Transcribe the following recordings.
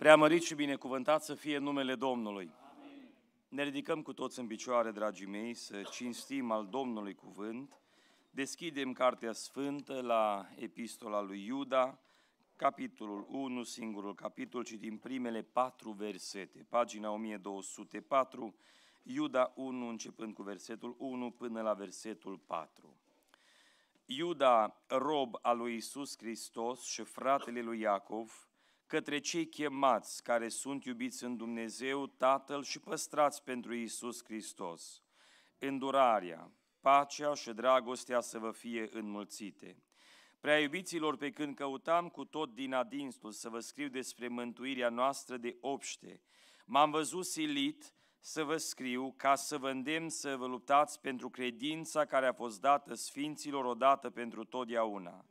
Preamărit și binecuvântat să fie numele Domnului. Amin. Ne ridicăm cu toți în picioare, dragii mei, să cinstim al Domnului cuvânt. Deschidem Cartea Sfântă la Epistola lui Iuda, capitolul 1, singurul capitol, din primele patru versete, pagina 1204, Iuda 1, începând cu versetul 1 până la versetul 4. Iuda, rob al lui Isus Hristos și fratele lui Iacov, către cei chemați care sunt iubiți în Dumnezeu Tatăl și păstrați pentru Isus Hristos. Îndurarea, pacea și dragostea să vă fie înmulțite. Prea iubiților, pe când căutam cu tot din adinsul să vă scriu despre mântuirea noastră de obște, m-am văzut silit să vă scriu ca să vă îndemn să vă luptați pentru credința care a fost dată Sfinților odată pentru totdeauna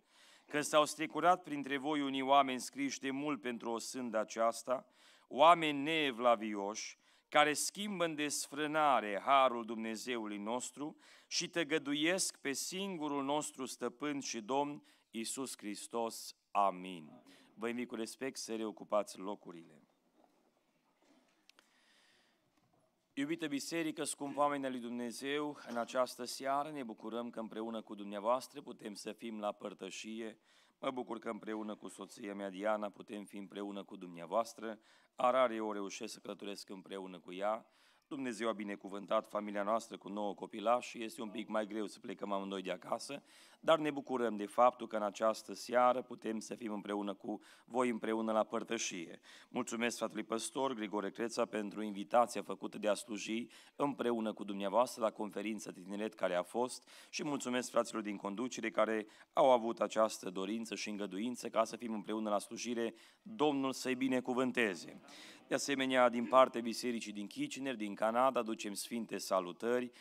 că s-au strecurat printre voi unii oameni scriși de mult pentru o sândă aceasta, oameni neevlavioși, care schimbă în desfrânare harul Dumnezeului nostru și tăgăduiesc pe singurul nostru stăpân și Domn, Isus Hristos. Amin. Vă invit cu respect să reocupați locurile. Iubită Biserică, scump oameni lui Dumnezeu, în această seară ne bucurăm că împreună cu dumneavoastră putem să fim la părtășie. Mă bucur că împreună cu soția mea Diana putem fi împreună cu dumneavoastră. Arare eu reușesc să călătoresc împreună cu ea. Dumnezeu a binecuvântat familia noastră cu nouă copilași și este un pic mai greu să plecăm amândoi de acasă, dar ne bucurăm de faptul că în această seară putem să fim împreună cu voi, împreună la părtășie. Mulțumesc fratele păstor Grigore Creța pentru invitația făcută de a sluji împreună cu dumneavoastră la conferința de tineret care a fost și mulțumesc fraților din conducere care au avut această dorință și îngăduință ca să fim împreună la slujire. Domnul să-i binecuvânteze! De asemenea, din partea Bisericii din Kitchener, din Canada, ducem sfinte salutări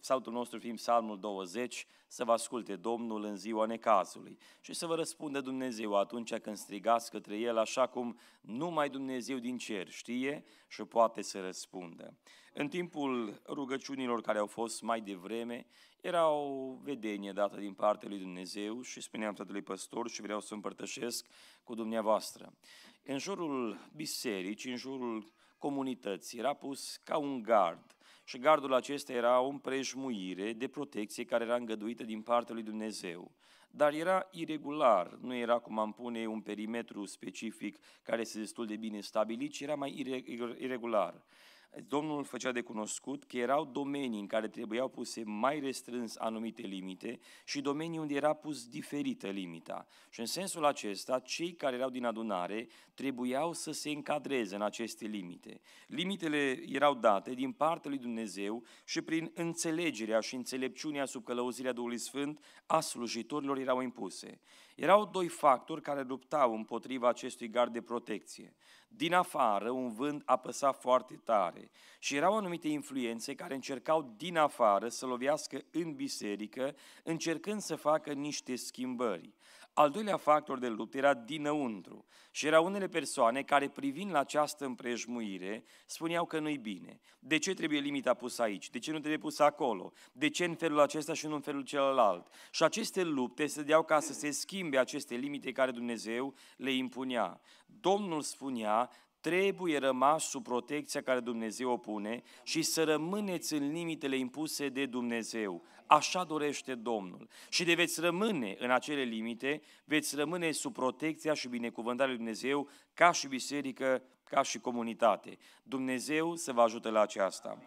Psaltul nostru fiind psalmul 20, să vă asculte Domnul în ziua necazului și să vă răspunde Dumnezeu atunci când strigați către El, așa cum numai Dumnezeu din cer știe și poate să răspundă. În timpul rugăciunilor care au fost mai devreme, era o vedenie dată din partea lui Dumnezeu și spuneam tatălui păstor și vreau să împărtășesc cu dumneavoastră. În jurul bisericii, în jurul comunității, era pus ca un gard – și gardul acesta era o împrejmuire de protecție care era îngăduită din partea lui Dumnezeu. Dar era irregular, nu era cum am pune un perimetru specific care este destul de bine stabilit, ci era mai irregular. Domnul făcea de cunoscut că erau domenii în care trebuiau puse mai restrâns anumite limite și domenii unde era pus diferită limita. Și în sensul acesta, cei care erau din adunare trebuiau să se încadreze în aceste limite. Limitele erau date din partea lui Dumnezeu și prin înțelegerea și înțelepciunea sub călăuzirea Duhului Sfânt a slujitorilor erau impuse. Erau doi factori care luptau împotriva acestui gard de protecție din afară un vânt apăsa foarte tare și erau anumite influențe care încercau din afară să lovească în biserică, încercând să facă niște schimbări. Al doilea factor de luptă era dinăuntru și erau unele persoane care, privind la această împrejmuire, spuneau că nu-i bine. De ce trebuie limita pusă aici? De ce nu trebuie pusă acolo? De ce în felul acesta și nu în felul celălalt? Și aceste lupte se deau ca să se schimbe aceste limite care Dumnezeu le impunea. Domnul spunea, trebuie rămas sub protecția care Dumnezeu o pune și să rămâneți în limitele impuse de Dumnezeu. Așa dorește Domnul. Și de veți rămâne în acele limite, veți rămâne sub protecția și binecuvântarea lui Dumnezeu ca și biserică, ca și comunitate. Dumnezeu să vă ajute la aceasta.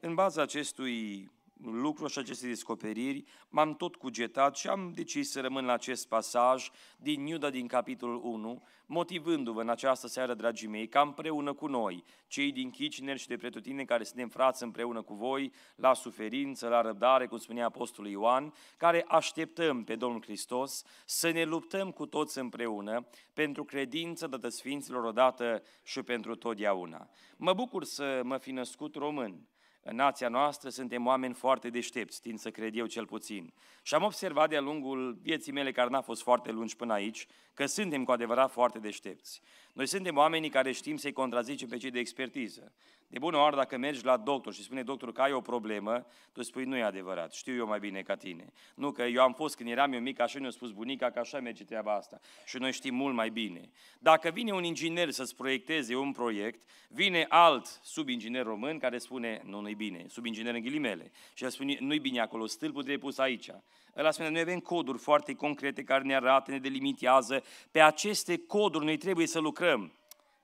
În baza acestui lucru și aceste descoperiri, m-am tot cugetat și am decis să rămân la acest pasaj din Iuda din capitolul 1, motivându-vă în această seară, dragii mei, ca împreună cu noi, cei din Kitchener și de pretutine care suntem frați împreună cu voi, la suferință, la răbdare, cum spunea Apostolul Ioan, care așteptăm pe Domnul Hristos să ne luptăm cu toți împreună pentru credință dată Sfinților odată și pentru totdeauna. Mă bucur să mă fi născut român, în nația noastră suntem oameni foarte deștepți, tind să cred eu cel puțin. Și am observat de-a lungul vieții mele, care n-a fost foarte lungi până aici, că suntem cu adevărat foarte deștepți. Noi suntem oamenii care știm să-i contrazicem pe cei de expertiză. De bună oară, dacă mergi la doctor și spune doctor că ai o problemă, tu spui nu e adevărat, știu eu mai bine ca tine. Nu, că eu am fost când eram eu mic, așa ne a spus bunica că așa merge treaba asta. Și noi știm mult mai bine. Dacă vine un inginer să-ți proiecteze un proiect, vine alt subinginer român care spune nu, nu-i bine, subinginer în ghilimele. Și el spune nu-i bine acolo, stâlpul trebuie pus aici. Ăla spune, noi avem coduri foarte concrete care ne arată, ne delimitează. Pe aceste coduri noi trebuie să lucrăm.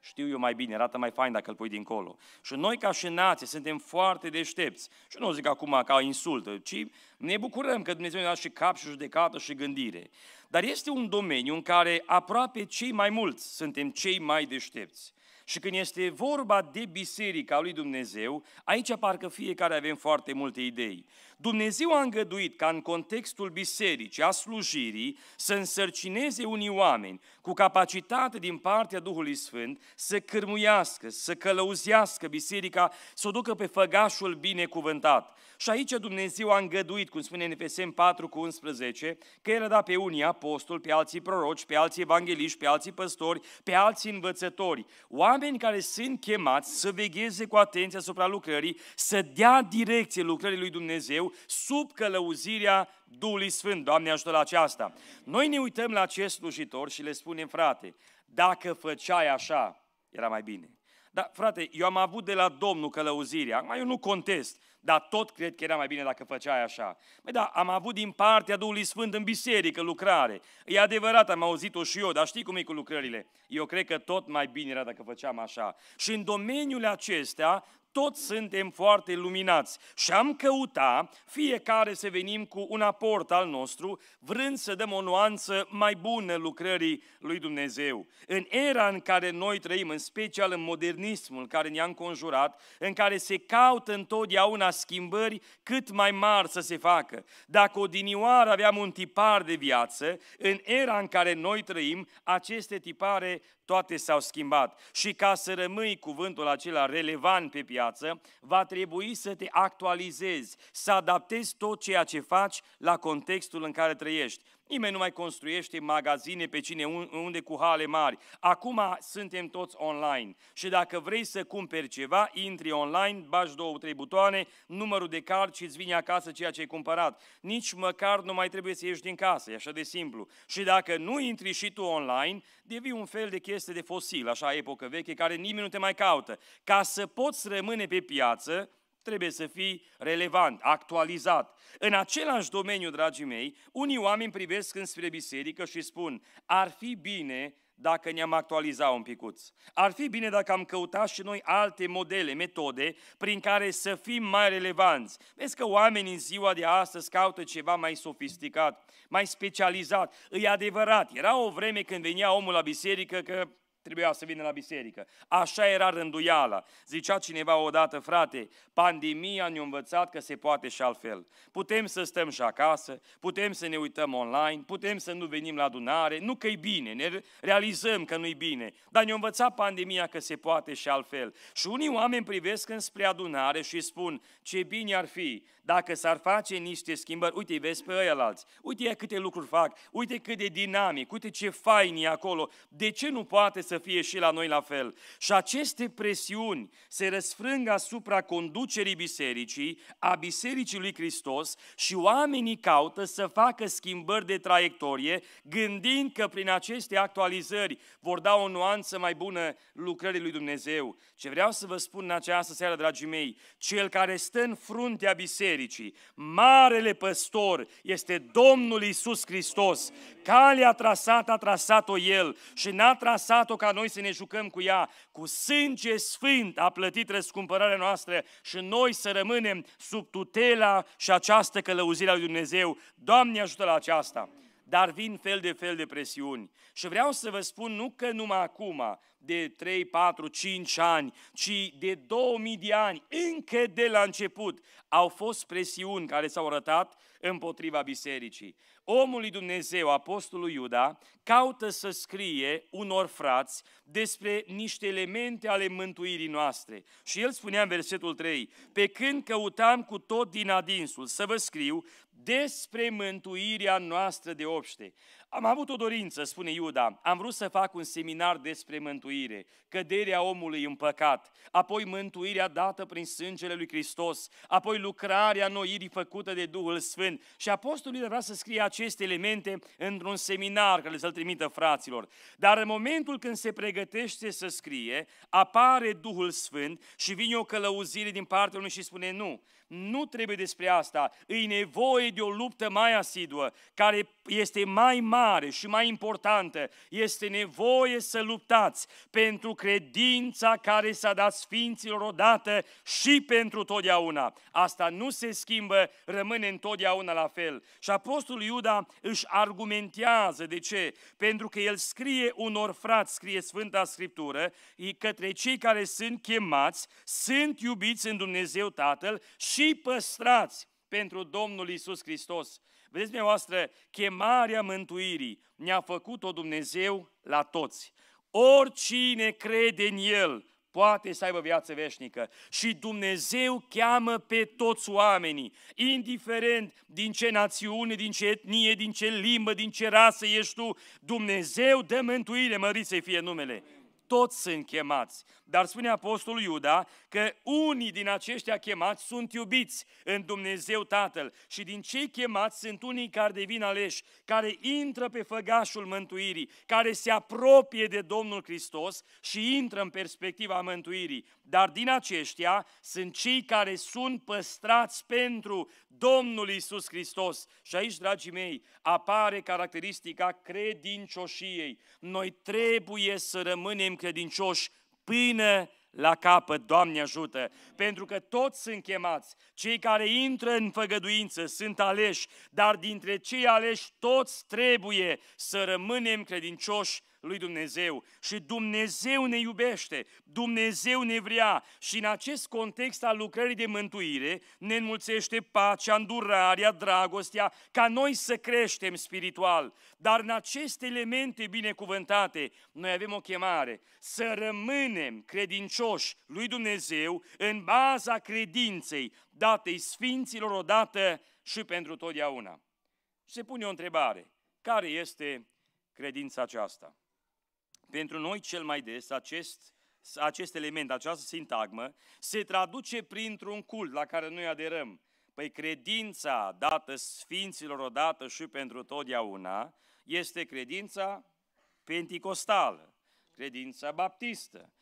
Știu eu mai bine, arată mai fain dacă îl pui dincolo. Și noi ca și nație suntem foarte deștepți. Și nu o zic acum ca insultă, ci ne bucurăm că Dumnezeu ne-a dat și cap și judecată și gândire. Dar este un domeniu în care aproape cei mai mulți suntem cei mai deștepți. Și când este vorba de biserica lui Dumnezeu, aici parcă fiecare avem foarte multe idei. Dumnezeu a îngăduit ca în contextul bisericii, a slujirii, să însărcineze unii oameni cu capacitate din partea Duhului Sfânt să cârmuiască, să călăuzească biserica, să o ducă pe făgașul binecuvântat. Și aici Dumnezeu a îngăduit, cum spune în Efesem 4 cu 11, că El a dat pe unii apostoli, pe alții proroci, pe alții evangeliști, pe alții păstori, pe alții învățători, oameni care sunt chemați să vegheze cu atenție asupra lucrării, să dea direcție lucrării lui Dumnezeu sub călăuzirea Duhului Sfânt. Doamne ajută la aceasta! Noi ne uităm la acest slujitor și le spunem, frate, dacă făceai așa, era mai bine. Dar, frate, eu am avut de la Domnul călăuzirea, acum eu nu contest, dar tot cred că era mai bine dacă făceai așa. Băi, da, am avut din partea Duhului Sfânt în biserică lucrare. E adevărat, am auzit-o și eu, dar știi cum e cu lucrările? Eu cred că tot mai bine era dacă făceam așa. Și în domeniul acesta, toți suntem foarte luminați și am căuta fiecare să venim cu un aport al nostru, vrând să dăm o nuanță mai bună lucrării lui Dumnezeu. În era în care noi trăim, în special în modernismul care ne-a înconjurat, în care se caută întotdeauna schimbări cât mai mari să se facă. Dacă odinioară aveam un tipar de viață, în era în care noi trăim, aceste tipare toate s-au schimbat. Și ca să rămâi cuvântul acela relevant pe piață, va trebui să te actualizezi, să adaptezi tot ceea ce faci la contextul în care trăiești. Nimeni nu mai construiește magazine pe cine unde cu hale mari. Acum suntem toți online și dacă vrei să cumperi ceva, intri online, bași două, trei butoane, numărul de card și îți vine acasă ceea ce ai cumpărat. Nici măcar nu mai trebuie să ieși din casă, e așa de simplu. Și dacă nu intri și tu online, devii un fel de chestie de fosil, așa epocă veche, care nimeni nu te mai caută. Ca să poți rămâne pe piață, Trebuie să fii relevant, actualizat. În același domeniu, dragii mei, unii oameni privesc înspre biserică și spun, ar fi bine dacă ne-am actualizat un picuț. Ar fi bine dacă am căutat și noi alte modele, metode prin care să fim mai relevanți. Vezi că oamenii în ziua de astăzi caută ceva mai sofisticat, mai specializat. E adevărat, era o vreme când venea omul la biserică că trebuia să vină la biserică. Așa era rânduiala. Zicea cineva odată, frate, pandemia ne-a învățat că se poate și altfel. Putem să stăm și acasă, putem să ne uităm online, putem să nu venim la adunare, nu că e bine, ne realizăm că nu e bine, dar ne-a învățat pandemia că se poate și altfel. Și unii oameni privesc înspre adunare și spun, ce bine ar fi dacă s-ar face niște schimbări, uite, vezi pe ăia alți, uite câte lucruri fac, uite cât de dinamic, uite ce fain e acolo, de ce nu poate să să fie și la noi la fel. Și aceste presiuni se răsfrâng asupra conducerii bisericii, a bisericii lui Hristos și oamenii caută să facă schimbări de traiectorie, gândind că prin aceste actualizări vor da o nuanță mai bună lucrării lui Dumnezeu. Ce vreau să vă spun în această seară, dragii mei, cel care stă în fruntea bisericii, marele păstor, este Domnul Isus Hristos. Calea trasată a trasat-o El și n-a trasat-o ca noi să ne jucăm cu ea. Cu sânge sfânt a plătit răscumpărarea noastră și noi să rămânem sub tutela și această călăuzire a lui Dumnezeu. Doamne ajută la aceasta! Dar vin fel de fel de presiuni. Și vreau să vă spun nu că numai acum, de 3, 4, 5 ani, ci de 2000 de ani, încă de la început, au fost presiuni care s-au arătat împotriva bisericii. Omul Dumnezeu, apostolul Iuda, caută să scrie unor frați despre niște elemente ale mântuirii noastre. Și el spunea în versetul 3, pe când căutam cu tot din adinsul să vă scriu despre mântuirea noastră de obște. Am avut o dorință, spune Iuda, am vrut să fac un seminar despre mântuirea mântuire, căderea omului în păcat, apoi mântuirea dată prin sângele lui Hristos, apoi lucrarea noirii făcută de Duhul Sfânt. Și apostolul vrea să scrie aceste elemente într-un seminar care să-l trimită fraților. Dar în momentul când se pregătește să scrie, apare Duhul Sfânt și vine o călăuzire din partea lui și spune nu, nu trebuie despre asta. E nevoie de o luptă mai asiduă, care este mai mare și mai importantă. Este nevoie să luptați pentru credința care s-a dat Sfinților odată și pentru totdeauna. Asta nu se schimbă, rămâne întotdeauna la fel. Și Apostolul Iuda își argumentează. De ce? Pentru că el scrie unor frați, scrie Sfânta Scriptură, către cei care sunt chemați, sunt iubiți în Dumnezeu Tatăl și și păstrați pentru Domnul Isus Hristos. Vedeți, dumneavoastră, chemarea mântuirii ne-a făcut-o Dumnezeu la toți. Oricine crede în El poate să aibă viață veșnică. Și Dumnezeu cheamă pe toți oamenii, indiferent din ce națiune, din ce etnie, din ce limbă, din ce rasă ești tu, Dumnezeu dă mântuire, mărit să fie numele toți sunt chemați. Dar spune Apostolul Iuda că unii din aceștia chemați sunt iubiți în Dumnezeu Tatăl și din cei chemați sunt unii care devin aleși, care intră pe făgașul mântuirii, care se apropie de Domnul Hristos și intră în perspectiva mântuirii. Dar din aceștia sunt cei care sunt păstrați pentru Domnul Isus Hristos. Și aici, dragii mei, apare caracteristica credincioșiei. Noi trebuie să rămânem fim credincioși până la capăt, Doamne ajută, pentru că toți sunt chemați, cei care intră în făgăduință sunt aleși, dar dintre cei aleși toți trebuie să rămânem credincioși lui Dumnezeu și Dumnezeu ne iubește, Dumnezeu ne vrea și în acest context al lucrării de mântuire ne înmulțește pacea, îndurarea, dragostea, ca noi să creștem spiritual. Dar în aceste elemente binecuvântate noi avem o chemare să rămânem credincioși lui Dumnezeu în baza credinței datei Sfinților odată și pentru totdeauna. Se pune o întrebare. Care este credința aceasta? Pentru noi cel mai des acest, acest element, această sintagmă, se traduce printr-un cult la care noi aderăm. Păi credința dată sfinților odată și pentru totdeauna este credința penticostală, credința baptistă,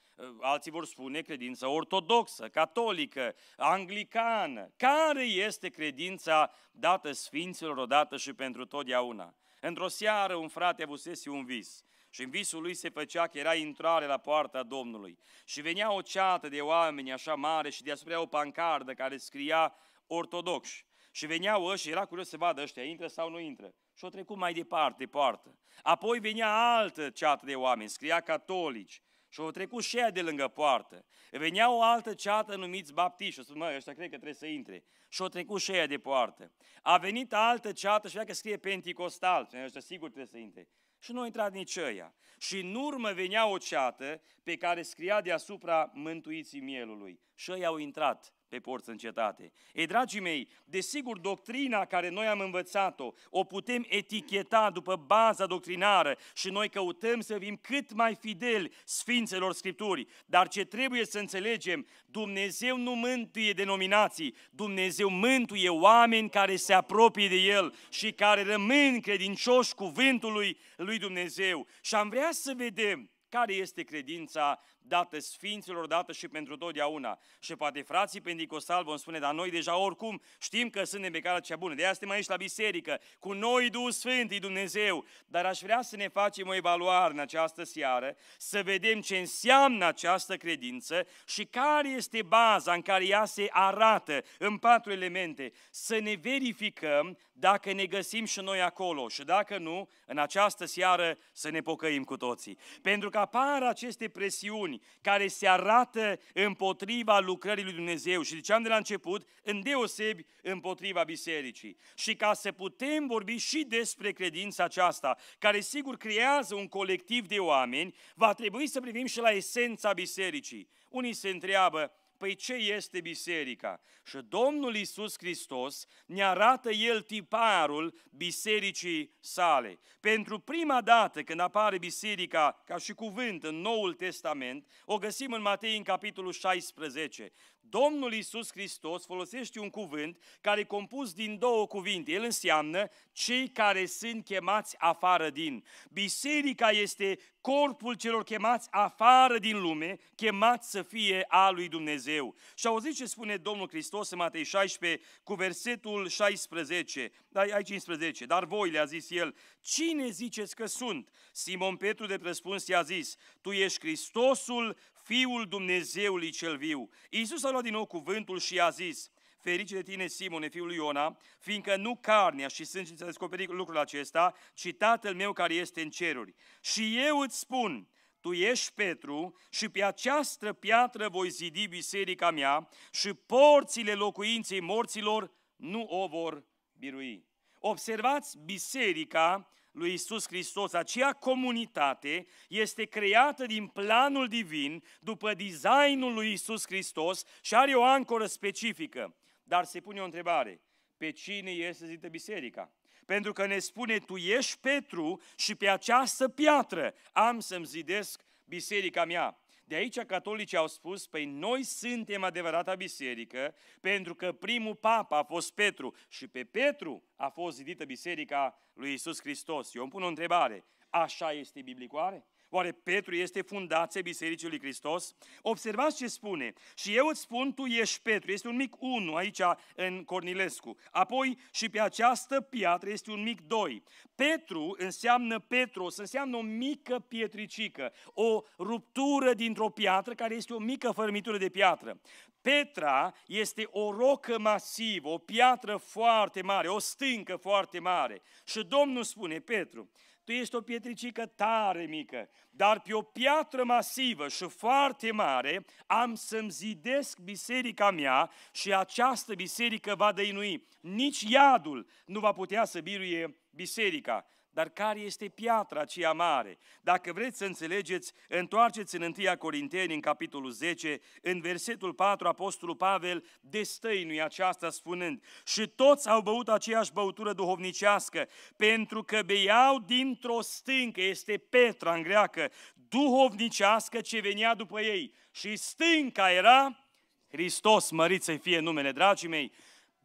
alții vor spune credința ortodoxă, catolică, anglicană. Care este credința dată sfinților odată și pentru totdeauna? Într-o seară un frate avusese un vis și în visul lui se făcea că era intrare la poarta Domnului. Și venea o ceată de oameni așa mare și deasupra o pancardă care scria ortodox. Și veneau ăștia, era curios să vadă ăștia, intră sau nu intră. Și o trecut mai departe, poartă. Apoi venea altă ceată de oameni, scria catolici. Și o trecut și ea de lângă poartă. Venea o altă ceată numiți baptiști. Și spus, mă, ăștia cred că trebuie să intre. Și o trecut și ea de poartă. A venit altă ceată și vrea că scrie Pentecostal. Și ăștia sigur trebuie să intre și nu a intrat nici ăia. Și în urmă venea o ceată pe care scria deasupra mântuiții mielului. Și ei au intrat pe porți în cetate. Ei, dragii mei, desigur, doctrina care noi am învățat-o, o putem eticheta după baza doctrinară și noi căutăm să fim cât mai fideli Sfințelor Scripturii. Dar ce trebuie să înțelegem, Dumnezeu nu mântuie denominații, Dumnezeu mântuie oameni care se apropie de El și care rămân credincioși cuvântului lui Dumnezeu. Și am vrea să vedem care este credința dată sfinților, dată și pentru totdeauna. Și poate frații pentecostali vom spune, dar noi deja oricum știm că suntem pe care cea bună. De aia suntem aici la biserică, cu noi Duh Sfânt, e Dumnezeu. Dar aș vrea să ne facem o evaluare în această seară, să vedem ce înseamnă această credință și care este baza în care ea se arată în patru elemente. Să ne verificăm dacă ne găsim și noi acolo și dacă nu, în această seară să ne pocăim cu toții. Pentru că apar aceste presiuni acțiuni care se arată împotriva lucrării lui Dumnezeu și ziceam de la început, îndeosebi împotriva bisericii. Și ca să putem vorbi și despre credința aceasta, care sigur creează un colectiv de oameni, va trebui să privim și la esența bisericii. Unii se întreabă, Păi ce este biserica? Și Domnul Isus Hristos ne arată El tiparul bisericii sale. Pentru prima dată când apare biserica ca și cuvânt în Noul Testament, o găsim în Matei în capitolul 16. Domnul Isus Hristos folosește un cuvânt care e compus din două cuvinte. El înseamnă cei care sunt chemați afară din. Biserica este corpul celor chemați afară din lume, chemați să fie a lui Dumnezeu. Și auziți ce spune Domnul Hristos în Matei 16 cu versetul 16, dar ai 15, dar voi le-a zis el, cine ziceți că sunt? Simon Petru de răspuns i-a zis, tu ești Hristosul, Fiul Dumnezeului cel viu. Iisus a luat din nou cuvântul și i-a zis, ferice de tine, Simone, fiul lui Iona, fiindcă nu carnea și sânge ți-a descoperit lucrul acesta, ci Tatăl meu care este în ceruri. Și eu îți spun, tu ești Petru și pe această piatră voi zidi biserica mea și porțile locuinței morților nu o vor birui. Observați, biserica lui Isus Hristos, acea comunitate este creată din planul divin, după designul lui Isus Hristos și are o ancoră specifică. Dar se pune o întrebare. Pe cine este zidită biserica? Pentru că ne spune, tu ești Petru și pe această piatră am să-mi zidesc biserica mea. De aici catolicii au spus, păi noi suntem adevărata biserică, pentru că primul papa a fost Petru și pe Petru a fost zidită biserica lui Isus Hristos. Eu îmi pun o întrebare, așa este biblicoare? Oare Petru este fundația Bisericii lui Hristos? Observați ce spune. Și eu îți spun, tu ești Petru. Este un mic 1 aici în Cornilescu. Apoi și pe această piatră este un mic 2. Petru înseamnă Petros, înseamnă o mică pietricică, o ruptură dintr-o piatră care este o mică fărmitură de piatră. Petra este o rocă masivă, o piatră foarte mare, o stâncă foarte mare. Și Domnul spune, Petru, tu ești o pietricică tare mică, dar pe o piatră masivă și foarte mare am să-mi zidesc biserica mea și această biserică va dăinui. Nici iadul nu va putea să biruie biserica. Dar care este piatra aceea mare? Dacă vreți să înțelegeți, întoarceți în 1 Corinteni, în capitolul 10, în versetul 4, Apostolul Pavel destăinui aceasta spunând Și toți au băut aceeași băutură duhovnicească, pentru că beiau dintr-o stâncă, este Petra în greacă, duhovnicească ce venea după ei. Și stânca era Hristos, mărit să fie numele, dragii mei,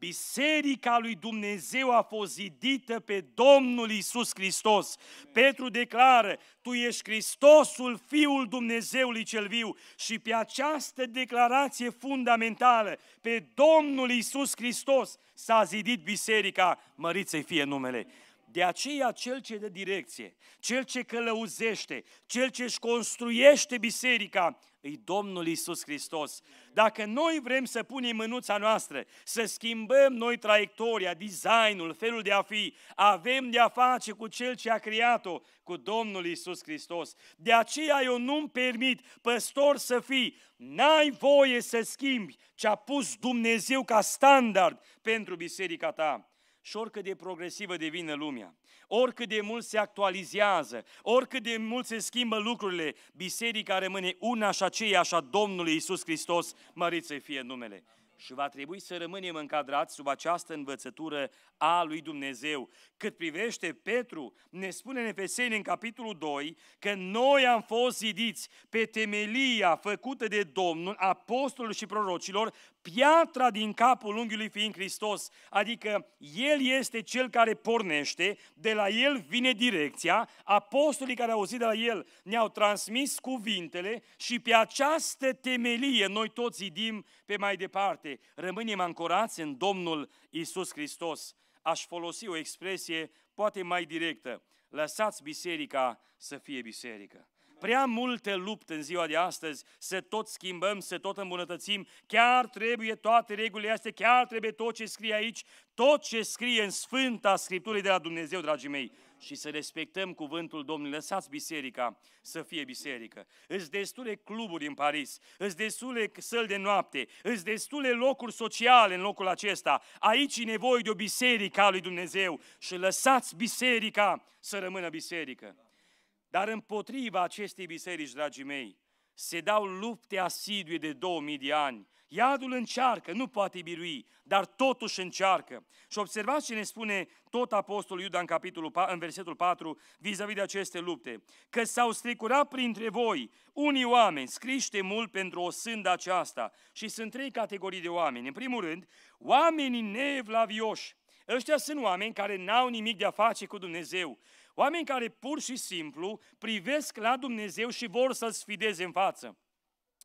Biserica lui Dumnezeu a fost zidită pe Domnul Isus Hristos. Petru declară, tu ești Hristosul, Fiul Dumnezeului cel viu. Și pe această declarație fundamentală, pe Domnul Isus Hristos, s-a zidit biserica, măriței fie numele. De aceea cel ce dă direcție, cel ce călăuzește, cel ce își construiește biserica, e Domnul Isus Hristos. Dacă noi vrem să punem mânuța noastră, să schimbăm noi traiectoria, designul, felul de a fi, avem de a face cu Cel ce a creat-o, cu Domnul Isus Hristos. De aceea eu nu-mi permit, păstor, să fii. N-ai voie să schimbi ce a pus Dumnezeu ca standard pentru biserica ta. Și oricât de progresivă devine lumea, Oricât de mult se actualizează, oricât de mult se schimbă lucrurile, biserica rămâne una și aceeași a Domnului Isus Hristos, mărit să fie numele. Și va trebui să rămânem încadrați sub această învățătură a lui Dumnezeu. Cât privește Petru, ne spune în Efeseni în capitolul 2 că noi am fost zidiți pe temelia făcută de Domnul, apostolul și prorocilor, piatra din capul unghiului fiind Hristos, adică El este Cel care pornește, de la El vine direcția, apostolii care au auzit de la El ne-au transmis cuvintele și pe această temelie noi toți zidim pe mai departe. Rămânem ancorați în Domnul Isus Hristos. Aș folosi o expresie poate mai directă. Lăsați biserica să fie biserică. Prea multe lupte în ziua de astăzi, să tot schimbăm, să tot îmbunătățim, chiar trebuie toate regulile astea, chiar trebuie tot ce scrie aici, tot ce scrie în Sfânta Scripturii de la Dumnezeu, dragii mei, și să respectăm cuvântul Domnului. Lăsați biserica să fie biserică. Îți destule cluburi în Paris, îți destule săl de noapte, îți destule locuri sociale în locul acesta. Aici e nevoie de o biserică a lui Dumnezeu și lăsați biserica să rămână biserică. Dar împotriva acestei biserici, dragii mei, se dau lupte asidue de 2000 de ani. Iadul încearcă, nu poate birui, dar totuși încearcă. Și observați ce ne spune tot apostolul Iuda în, capitolul, în versetul 4 vis-a-vis de aceste lupte. Că s-au stricurat printre voi unii oameni scriște mult pentru o sândă aceasta. Și sunt trei categorii de oameni. În primul rând, oamenii nevlavioși. Ăștia sunt oameni care n-au nimic de a face cu Dumnezeu Oameni care pur și simplu privesc la Dumnezeu și vor să-L sfideze în față.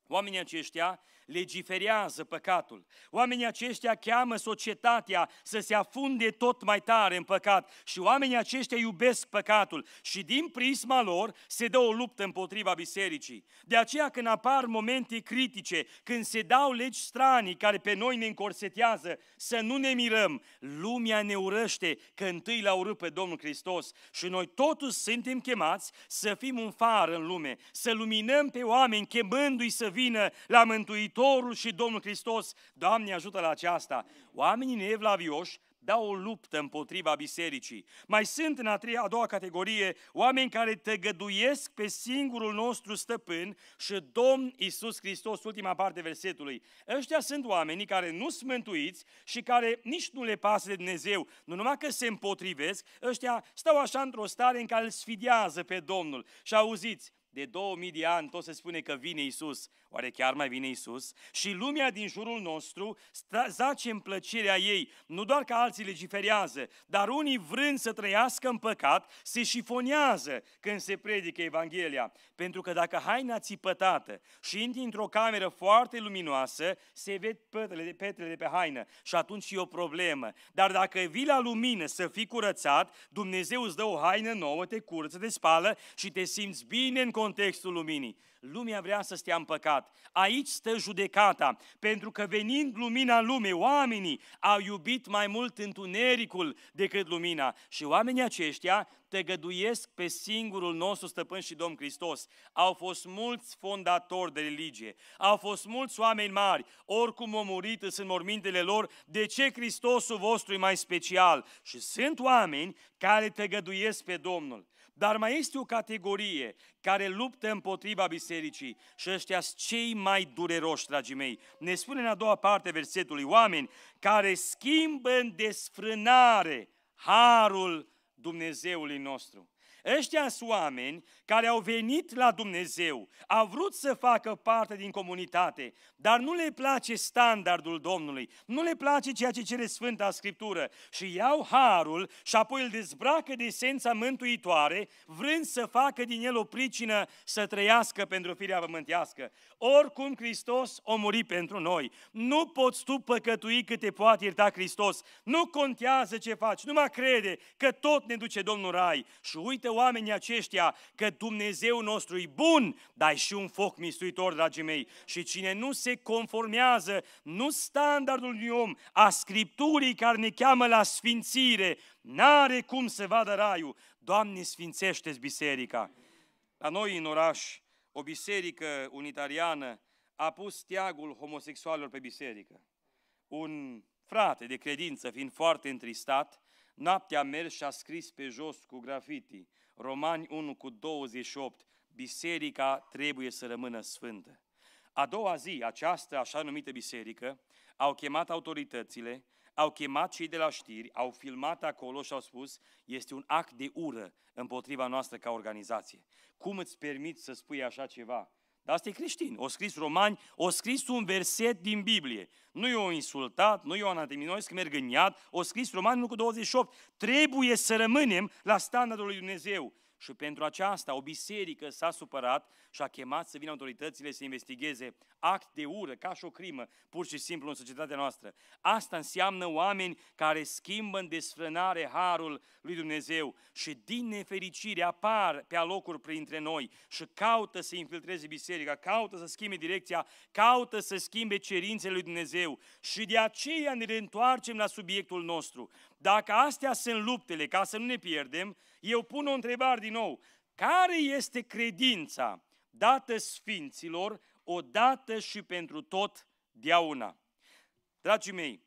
Oamenii aceștia legiferează păcatul. Oamenii aceștia cheamă societatea să se afunde tot mai tare în păcat și oamenii aceștia iubesc păcatul și din prisma lor se dă o luptă împotriva bisericii. De aceea când apar momente critice, când se dau legi stranii care pe noi ne încorsetează, să nu ne mirăm, lumea ne urăște că întâi l-a urât pe Domnul Hristos și noi totuși suntem chemați să fim un far în lume, să luminăm pe oameni chemându-i să vină la Mântuitor Mântuitorul și Domnul Hristos, Doamne ajută la aceasta. Oamenii nevlavioși dau o luptă împotriva bisericii. Mai sunt în a, treia, a doua categorie oameni care tăgăduiesc pe singurul nostru stăpân și Domn Iisus Hristos, ultima parte versetului. Ăștia sunt oamenii care nu sunt mântuiți și care nici nu le pasă de Dumnezeu. Nu numai că se împotrivesc, ăștia stau așa într-o stare în care îl sfidează pe Domnul. Și auziți, de 2000 de ani tot se spune că vine Isus. Oare chiar mai vine Isus? Și lumea din jurul nostru zace în plăcerea ei, nu doar că alții legiferează, dar unii vrând să trăiască în păcat, se șifonează când se predică Evanghelia. Pentru că dacă haina țipătată și intri într-o cameră foarte luminoasă, se ved petrele de, petrele de pe haină și atunci e o problemă. Dar dacă vii la lumină să fii curățat, Dumnezeu îți dă o haină nouă, te curăță, te spală și te simți bine în contextul luminii. Lumea vrea să stea în păcat. Aici stă judecata, pentru că venind lumina lumei, oamenii au iubit mai mult întunericul decât lumina. Și oamenii aceștia tăgăduiesc pe singurul nostru stăpân și Domn Hristos. Au fost mulți fondatori de religie, au fost mulți oameni mari, oricum au murit sunt mormintele lor, de ce Hristosul vostru e mai special? Și sunt oameni care tăgăduiesc pe Domnul. Dar mai este o categorie care luptă împotriva bisericii și ăștia sunt cei mai dureroși, dragii mei. Ne spune în a doua parte versetului, oameni care schimbă în desfrânare harul Dumnezeului nostru. Ăștia sunt oameni care au venit la Dumnezeu, au vrut să facă parte din comunitate, dar nu le place standardul Domnului, nu le place ceea ce cere Sfânta Scriptură și iau harul și apoi îl dezbracă de esența mântuitoare, vrând să facă din el o pricină să trăiască pentru firea pământească. Oricum Hristos o muri pentru noi. Nu poți tu păcătui cât te poate ierta Hristos. Nu contează ce faci, numai crede că tot ne duce Domnul Rai. Și uite oamenii aceștia că Dumnezeu nostru e bun, dar și un foc mistuitor, dragii mei. Și cine nu se conformează, nu standardul unui om, a Scripturii care ne cheamă la sfințire, n-are cum să vadă raiul. Doamne, sfințește biserica! La noi în oraș, o biserică unitariană a pus steagul homosexualilor pe biserică. Un frate de credință, fiind foarte întristat, noaptea a mers și a scris pe jos cu grafiti Romani 1 cu 28, biserica trebuie să rămână sfântă. A doua zi, această așa numită biserică, au chemat autoritățile, au chemat cei de la știri, au filmat acolo și au spus, este un act de ură împotriva noastră ca organizație. Cum îți permiți să spui așa ceva? Dar asta e creștin. O scris romani, o scris un verset din Biblie. Nu i-o insultat, nu i-o anateminois că merg în iad. O scris romani, nu cu 28. Trebuie să rămânem la standardul lui Dumnezeu. Și pentru aceasta o biserică s-a supărat și a chemat să vină autoritățile să investigheze act de ură, ca și o crimă, pur și simplu în societatea noastră. Asta înseamnă oameni care schimbă în desfrânare harul lui Dumnezeu și din nefericire apar pe alocuri printre noi și caută să infiltreze biserica, caută să schimbe direcția, caută să schimbe cerințele lui Dumnezeu. Și de aceea ne reîntoarcem la subiectul nostru. Dacă astea sunt luptele, ca să nu ne pierdem, eu pun o întrebare din nou. Care este credința dată sfinților odată și pentru tot deauna? Dragii mei,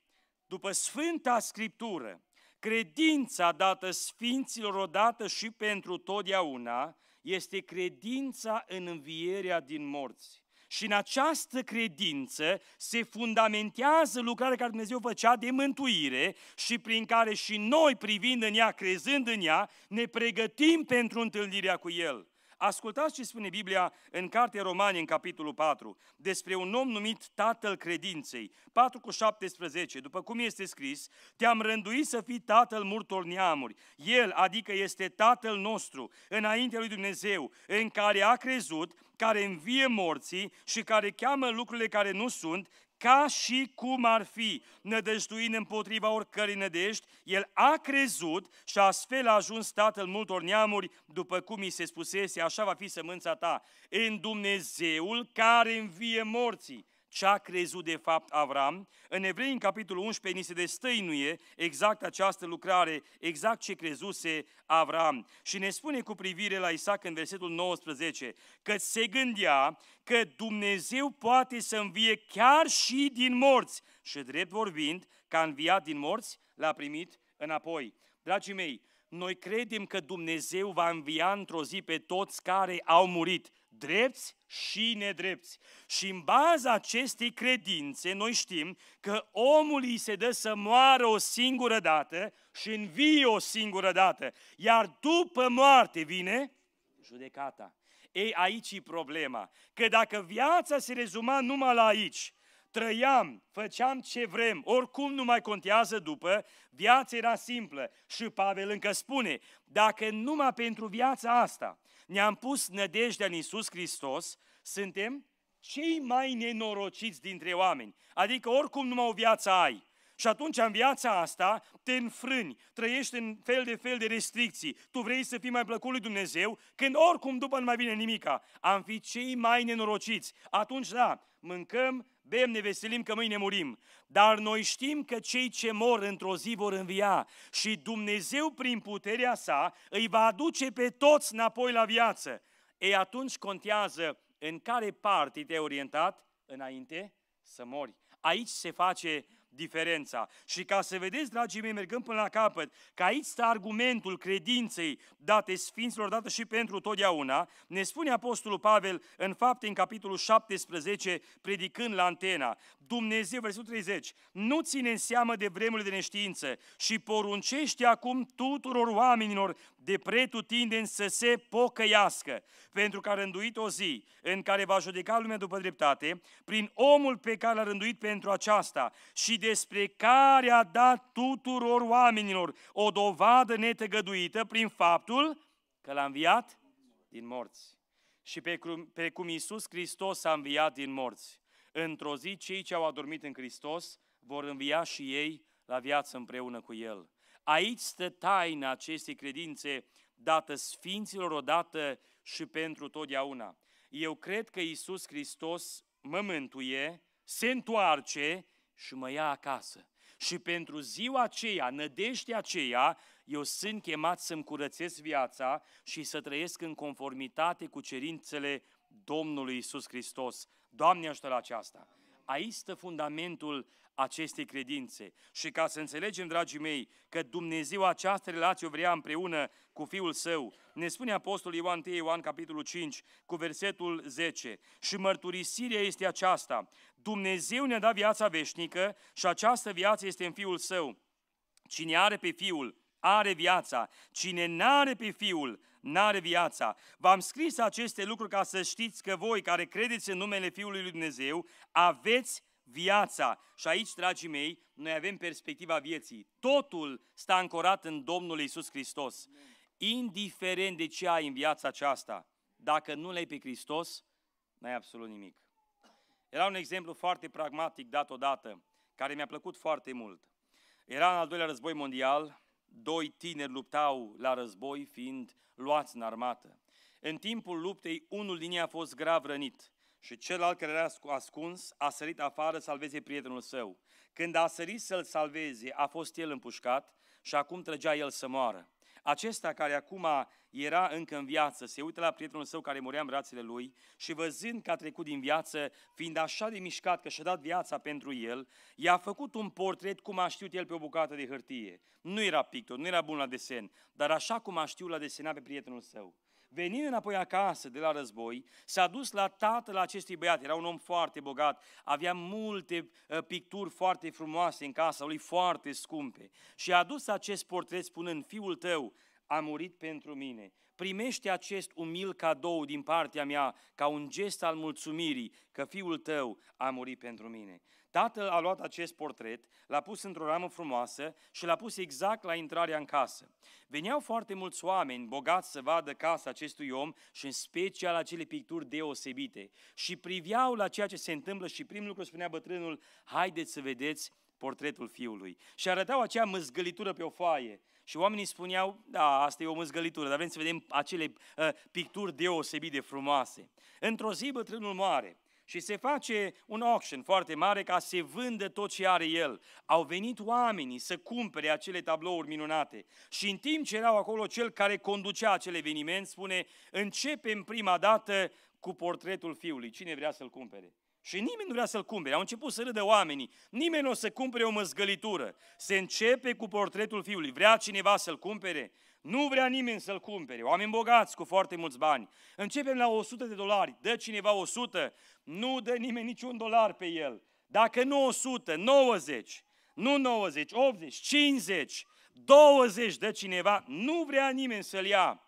după Sfânta Scriptură, credința dată sfinților odată și pentru totdeauna este credința în învierea din morți. Și în această credință se fundamentează lucrarea care Dumnezeu făcea de mântuire și prin care și noi, privind în ea, crezând în ea, ne pregătim pentru întâlnirea cu El. Ascultați ce spune Biblia în Cartea Romani, în capitolul 4, despre un om numit Tatăl Credinței, 4 cu 17, după cum este scris, te-am rânduit să fii Tatăl multor neamuri. El, adică este Tatăl nostru, înaintea lui Dumnezeu, în care a crezut, care învie morții și care cheamă lucrurile care nu sunt, ca și cum ar fi nădăjduin împotriva oricării nădești, el a crezut și astfel a ajuns tatăl multor neamuri, după cum i se spusese, așa va fi sămânța ta, în Dumnezeul care învie morții ce a crezut de fapt Avram. În Evrei, în capitolul 11, ni se destăinuie exact această lucrare, exact ce crezuse Avram. Și ne spune cu privire la Isaac în versetul 19 că se gândea că Dumnezeu poate să învie chiar și din morți. Și drept vorbind, că a înviat din morți, l-a primit înapoi. Dragii mei, noi credem că Dumnezeu va învia într-o zi pe toți care au murit drepți și nedrepți. Și în baza acestei credințe noi știm că omul îi se dă să moară o singură dată și învie o singură dată, iar după moarte vine judecata. Ei, aici e problema, că dacă viața se rezuma numai la aici, trăiam, făceam ce vrem, oricum nu mai contează după, viața era simplă. Și Pavel încă spune, dacă numai pentru viața asta ne-am pus nădejdea în Iisus Hristos, suntem cei mai nenorociți dintre oameni. Adică oricum numai o viață ai, și atunci, în viața asta, te înfrâni, trăiești în fel de fel de restricții. Tu vrei să fii mai plăcut lui Dumnezeu, când oricum după nu mai vine nimica. Am fi cei mai nenorociți. Atunci, da, mâncăm, bem, ne veselim că mâine murim. Dar noi știm că cei ce mor într-o zi vor învia și Dumnezeu, prin puterea sa, îi va aduce pe toți înapoi la viață. Ei, atunci contează în care parte te-ai orientat înainte să mori. Aici se face diferența. Și ca să vedeți, dragii mei, mergând până la capăt, că aici stă argumentul credinței date Sfinților, dată și pentru totdeauna, ne spune Apostolul Pavel în fapte, în capitolul 17, predicând la antena, Dumnezeu, versetul 30, nu ține în seamă de vremurile de neștiință și poruncește acum tuturor oamenilor de pretutindeni să se pocăiască, pentru că a rânduit o zi în care va judeca lumea după dreptate, prin omul pe care l-a rânduit pentru aceasta și despre care a dat tuturor oamenilor o dovadă netăgăduită prin faptul că l-a înviat din morți. Și pe cum, pe cum Iisus Hristos a înviat din morți, într-o zi cei ce au adormit în Hristos vor învia și ei la viață împreună cu El. Aici stă taina acestei credințe dată sfinților odată și pentru totdeauna. Eu cred că Isus Hristos mă mântuie, se întoarce și mă ia acasă. Și pentru ziua aceea, nădejdea aceea, eu sunt chemat să-mi curățesc viața și să trăiesc în conformitate cu cerințele Domnului Isus Hristos. Doamne, ajută la aceasta! Aici stă fundamentul acestei credințe. Și ca să înțelegem, dragii mei, că Dumnezeu această relație o vrea împreună cu Fiul Său, ne spune Apostolul Ioan 1 Ioan capitolul 5 cu versetul 10 și mărturisirea este aceasta, Dumnezeu ne-a dat viața veșnică și această viață este în Fiul Său. Cine are pe Fiul, are viața. Cine n-are pe Fiul, n-are viața. V-am scris aceste lucruri ca să știți că voi care credeți în numele Fiului Lui Dumnezeu aveți viața. Și aici, dragii mei, noi avem perspectiva vieții. Totul stă ancorat în Domnul Isus Hristos. Indiferent de ce ai în viața aceasta, dacă nu le ai pe Hristos, n-ai absolut nimic. Era un exemplu foarte pragmatic dat odată, care mi-a plăcut foarte mult. Era în al doilea război mondial, doi tineri luptau la război fiind luați în armată. În timpul luptei, unul din ei a fost grav rănit. Și celălalt care era ascuns a sărit afară să salveze prietenul său. Când a sărit să-l salveze, a fost el împușcat și acum trăgea el să moară. Acesta care acum era încă în viață, se uită la prietenul său care murea în brațele lui și văzând că a trecut din viață, fiind așa de mișcat că și-a dat viața pentru el, i-a făcut un portret cum a știut el pe o bucată de hârtie. Nu era pictor, nu era bun la desen, dar așa cum a știut la desena pe prietenul său venind înapoi acasă de la război, s-a dus la tatăl acestui băiat. Era un om foarte bogat, avea multe uh, picturi foarte frumoase în casa lui, foarte scumpe. Și a dus acest portret spunând, fiul tău a murit pentru mine. Primește acest umil cadou din partea mea ca un gest al mulțumirii că fiul tău a murit pentru mine. Tatăl a luat acest portret, l-a pus într-o ramă frumoasă și l-a pus exact la intrarea în casă. Veneau foarte mulți oameni bogați să vadă casa acestui om și în special acele picturi deosebite. Și priveau la ceea ce se întâmplă și primul lucru spunea bătrânul, haideți să vedeți portretul fiului. Și arătau acea măzgălitură pe o foaie. Și oamenii spuneau, da, asta e o măzgălitură, dar vrem să vedem acele uh, picturi deosebit de frumoase. Într-o zi, bătrânul mare, și se face un auction foarte mare ca să se vândă tot ce are el. Au venit oamenii să cumpere acele tablouri minunate și în timp ce erau acolo, cel care conducea acel eveniment spune începem prima dată cu portretul fiului, cine vrea să-l cumpere? Și nimeni nu vrea să-l cumpere. Au început să râdă oamenii. Nimeni nu o să cumpere o măzgălitură. Se începe cu portretul fiului. Vrea cineva să-l cumpere? Nu vrea nimeni să-l cumpere. Oameni bogați cu foarte mulți bani. Începem la 100 de dolari. Dă cineva 100. Nu dă nimeni niciun dolar pe el. Dacă nu 100, 90. Nu 90, 80, 50, 20 dă cineva. Nu vrea nimeni să-l ia.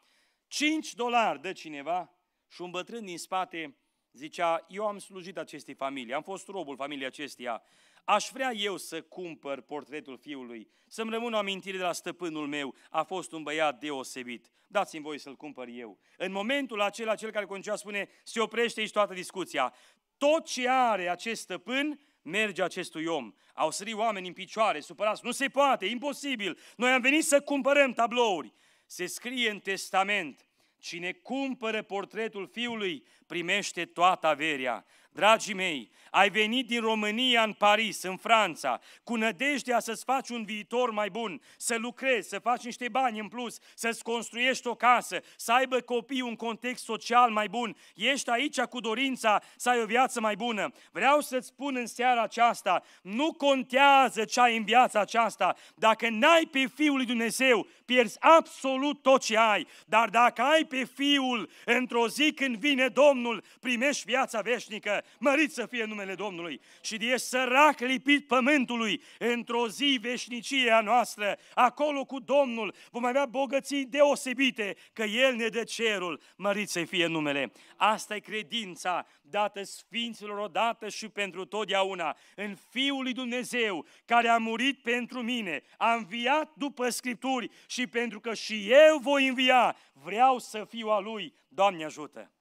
5 dolari dă cineva. Și un bătrân din spate zicea, eu am slujit acestei familii, am fost robul familiei acesteia. Aș vrea eu să cumpăr portretul fiului, să-mi rămân o amintire de la stăpânul meu. A fost un băiat deosebit. Dați-mi voi să-l cumpăr eu. În momentul acela, cel care conducea spune, se oprește aici toată discuția. Tot ce are acest stăpân merge acestui om. Au sărit oameni în picioare, supărați. Nu se poate, imposibil. Noi am venit să cumpărăm tablouri. Se scrie în testament, cine cumpără portretul fiului primește toată averea. Dragii mei, ai venit din România în Paris, în Franța, cu nădejdea să-ți faci un viitor mai bun, să lucrezi, să faci niște bani în plus, să-ți construiești o casă, să aibă copii un context social mai bun. Ești aici cu dorința să ai o viață mai bună. Vreau să-ți spun în seara aceasta, nu contează ce ai în viața aceasta. Dacă n-ai pe Fiul lui Dumnezeu, pierzi absolut tot ce ai. Dar dacă ai pe Fiul, într-o zi când vine Domnul, primești viața veșnică. Mărit să fie numele numele Domnului și de ești sărac lipit pământului într-o zi veșnicie a noastră, acolo cu Domnul vom avea bogății deosebite, că El ne dă cerul, mărit să fie numele. Asta e credința dată Sfinților odată și pentru totdeauna, în Fiul lui Dumnezeu, care a murit pentru mine, a înviat după Scripturi și pentru că și eu voi învia, vreau să fiu a Lui, Doamne ajută!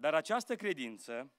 Dar această credință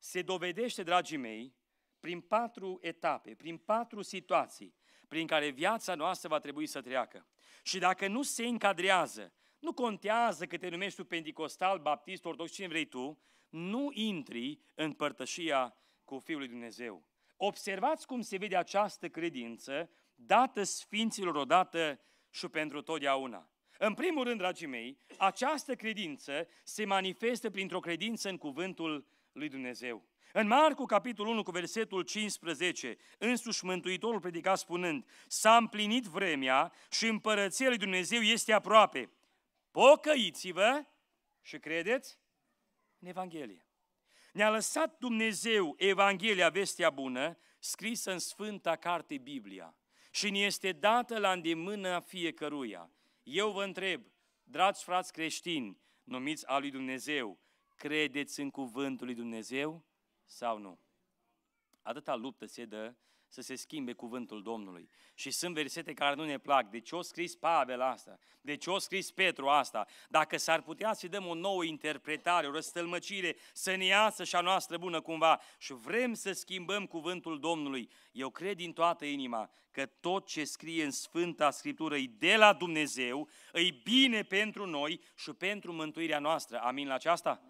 se dovedește, dragii mei, prin patru etape, prin patru situații prin care viața noastră va trebui să treacă. Și dacă nu se încadrează, nu contează că te numești tu pentecostal, baptist, ortodox, cine vrei tu, nu intri în părtășia cu Fiul lui Dumnezeu. Observați cum se vede această credință dată sfinților odată și pentru totdeauna. În primul rând, dragii mei, această credință se manifestă printr-o credință în cuvântul lui Dumnezeu. În Marcu, capitolul 1, cu versetul 15, însuși Mântuitorul predica spunând, S-a împlinit vremea și împărăția lui Dumnezeu este aproape. Pocăiți-vă și credeți în Evanghelie. Ne-a lăsat Dumnezeu Evanghelia, vestea bună, scrisă în Sfânta Carte Biblia și ne este dată la îndemână fiecăruia. Eu vă întreb, dragi frați creștini, numiți al lui Dumnezeu, credeți în cuvântul lui Dumnezeu sau nu? Atâta luptă se dă să se schimbe cuvântul Domnului. Și sunt versete care nu ne plac. De ce o scris Pavel asta? De ce o scris Petru asta? Dacă s-ar putea să dăm o nouă interpretare, o răstălmăcire, să ne iasă și a noastră bună cumva și vrem să schimbăm cuvântul Domnului, eu cred din toată inima că tot ce scrie în Sfânta Scriptură e de la Dumnezeu, e bine pentru noi și pentru mântuirea noastră. Amin la aceasta?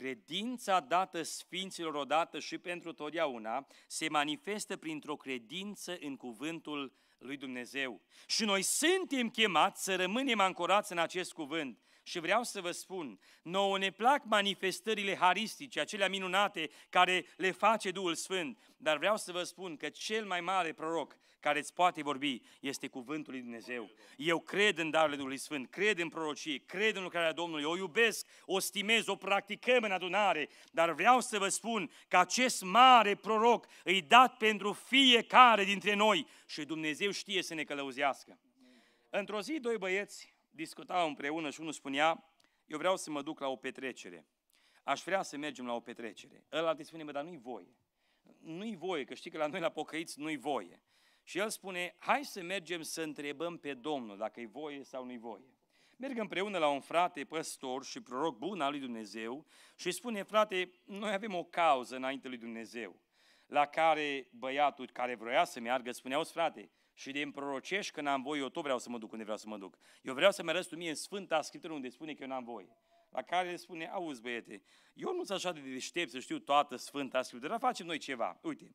Credința dată Sfinților odată și pentru totdeauna se manifestă printr-o credință în cuvântul lui Dumnezeu. Și noi suntem chemați să rămânem ancorați în acest cuvânt. Și vreau să vă spun, nouă ne plac manifestările haristice, acelea minunate care le face Duhul Sfânt, dar vreau să vă spun că cel mai mare proroc care îți poate vorbi este cuvântul lui Dumnezeu. Eu cred în darurile Duhului Sfânt, cred în prorocie, cred în lucrarea Domnului, o iubesc, o stimez, o practicăm în adunare, dar vreau să vă spun că acest mare proroc îi dat pentru fiecare dintre noi și Dumnezeu știe să ne călăuzească. Într-o zi, doi băieți discutau împreună și unul spunea, eu vreau să mă duc la o petrecere. Aș vrea să mergem la o petrecere. Ăla te spune, „Mă dar nu-i voie. Nu-i voie, că știi că la noi la pocăiți nu-i voie. Și el spune, hai să mergem să întrebăm pe Domnul dacă e voie sau nu-i voie. Merg împreună la un frate păstor și proroc bun al lui Dumnezeu și spune, frate, noi avem o cauză înainte lui Dumnezeu, la care băiatul care vroia să meargă spunea, auzi frate, și de împrorocești că n-am voie, eu tot vreau să mă duc unde vreau să mă duc. Eu vreau să-mi arăți tu mie în Sfânta Scriptură unde spune că eu n-am voie. La care spune, auzi băiete, eu nu sunt așa de deștept să știu toată Sfânta Scriptură, dar facem noi ceva. Uite,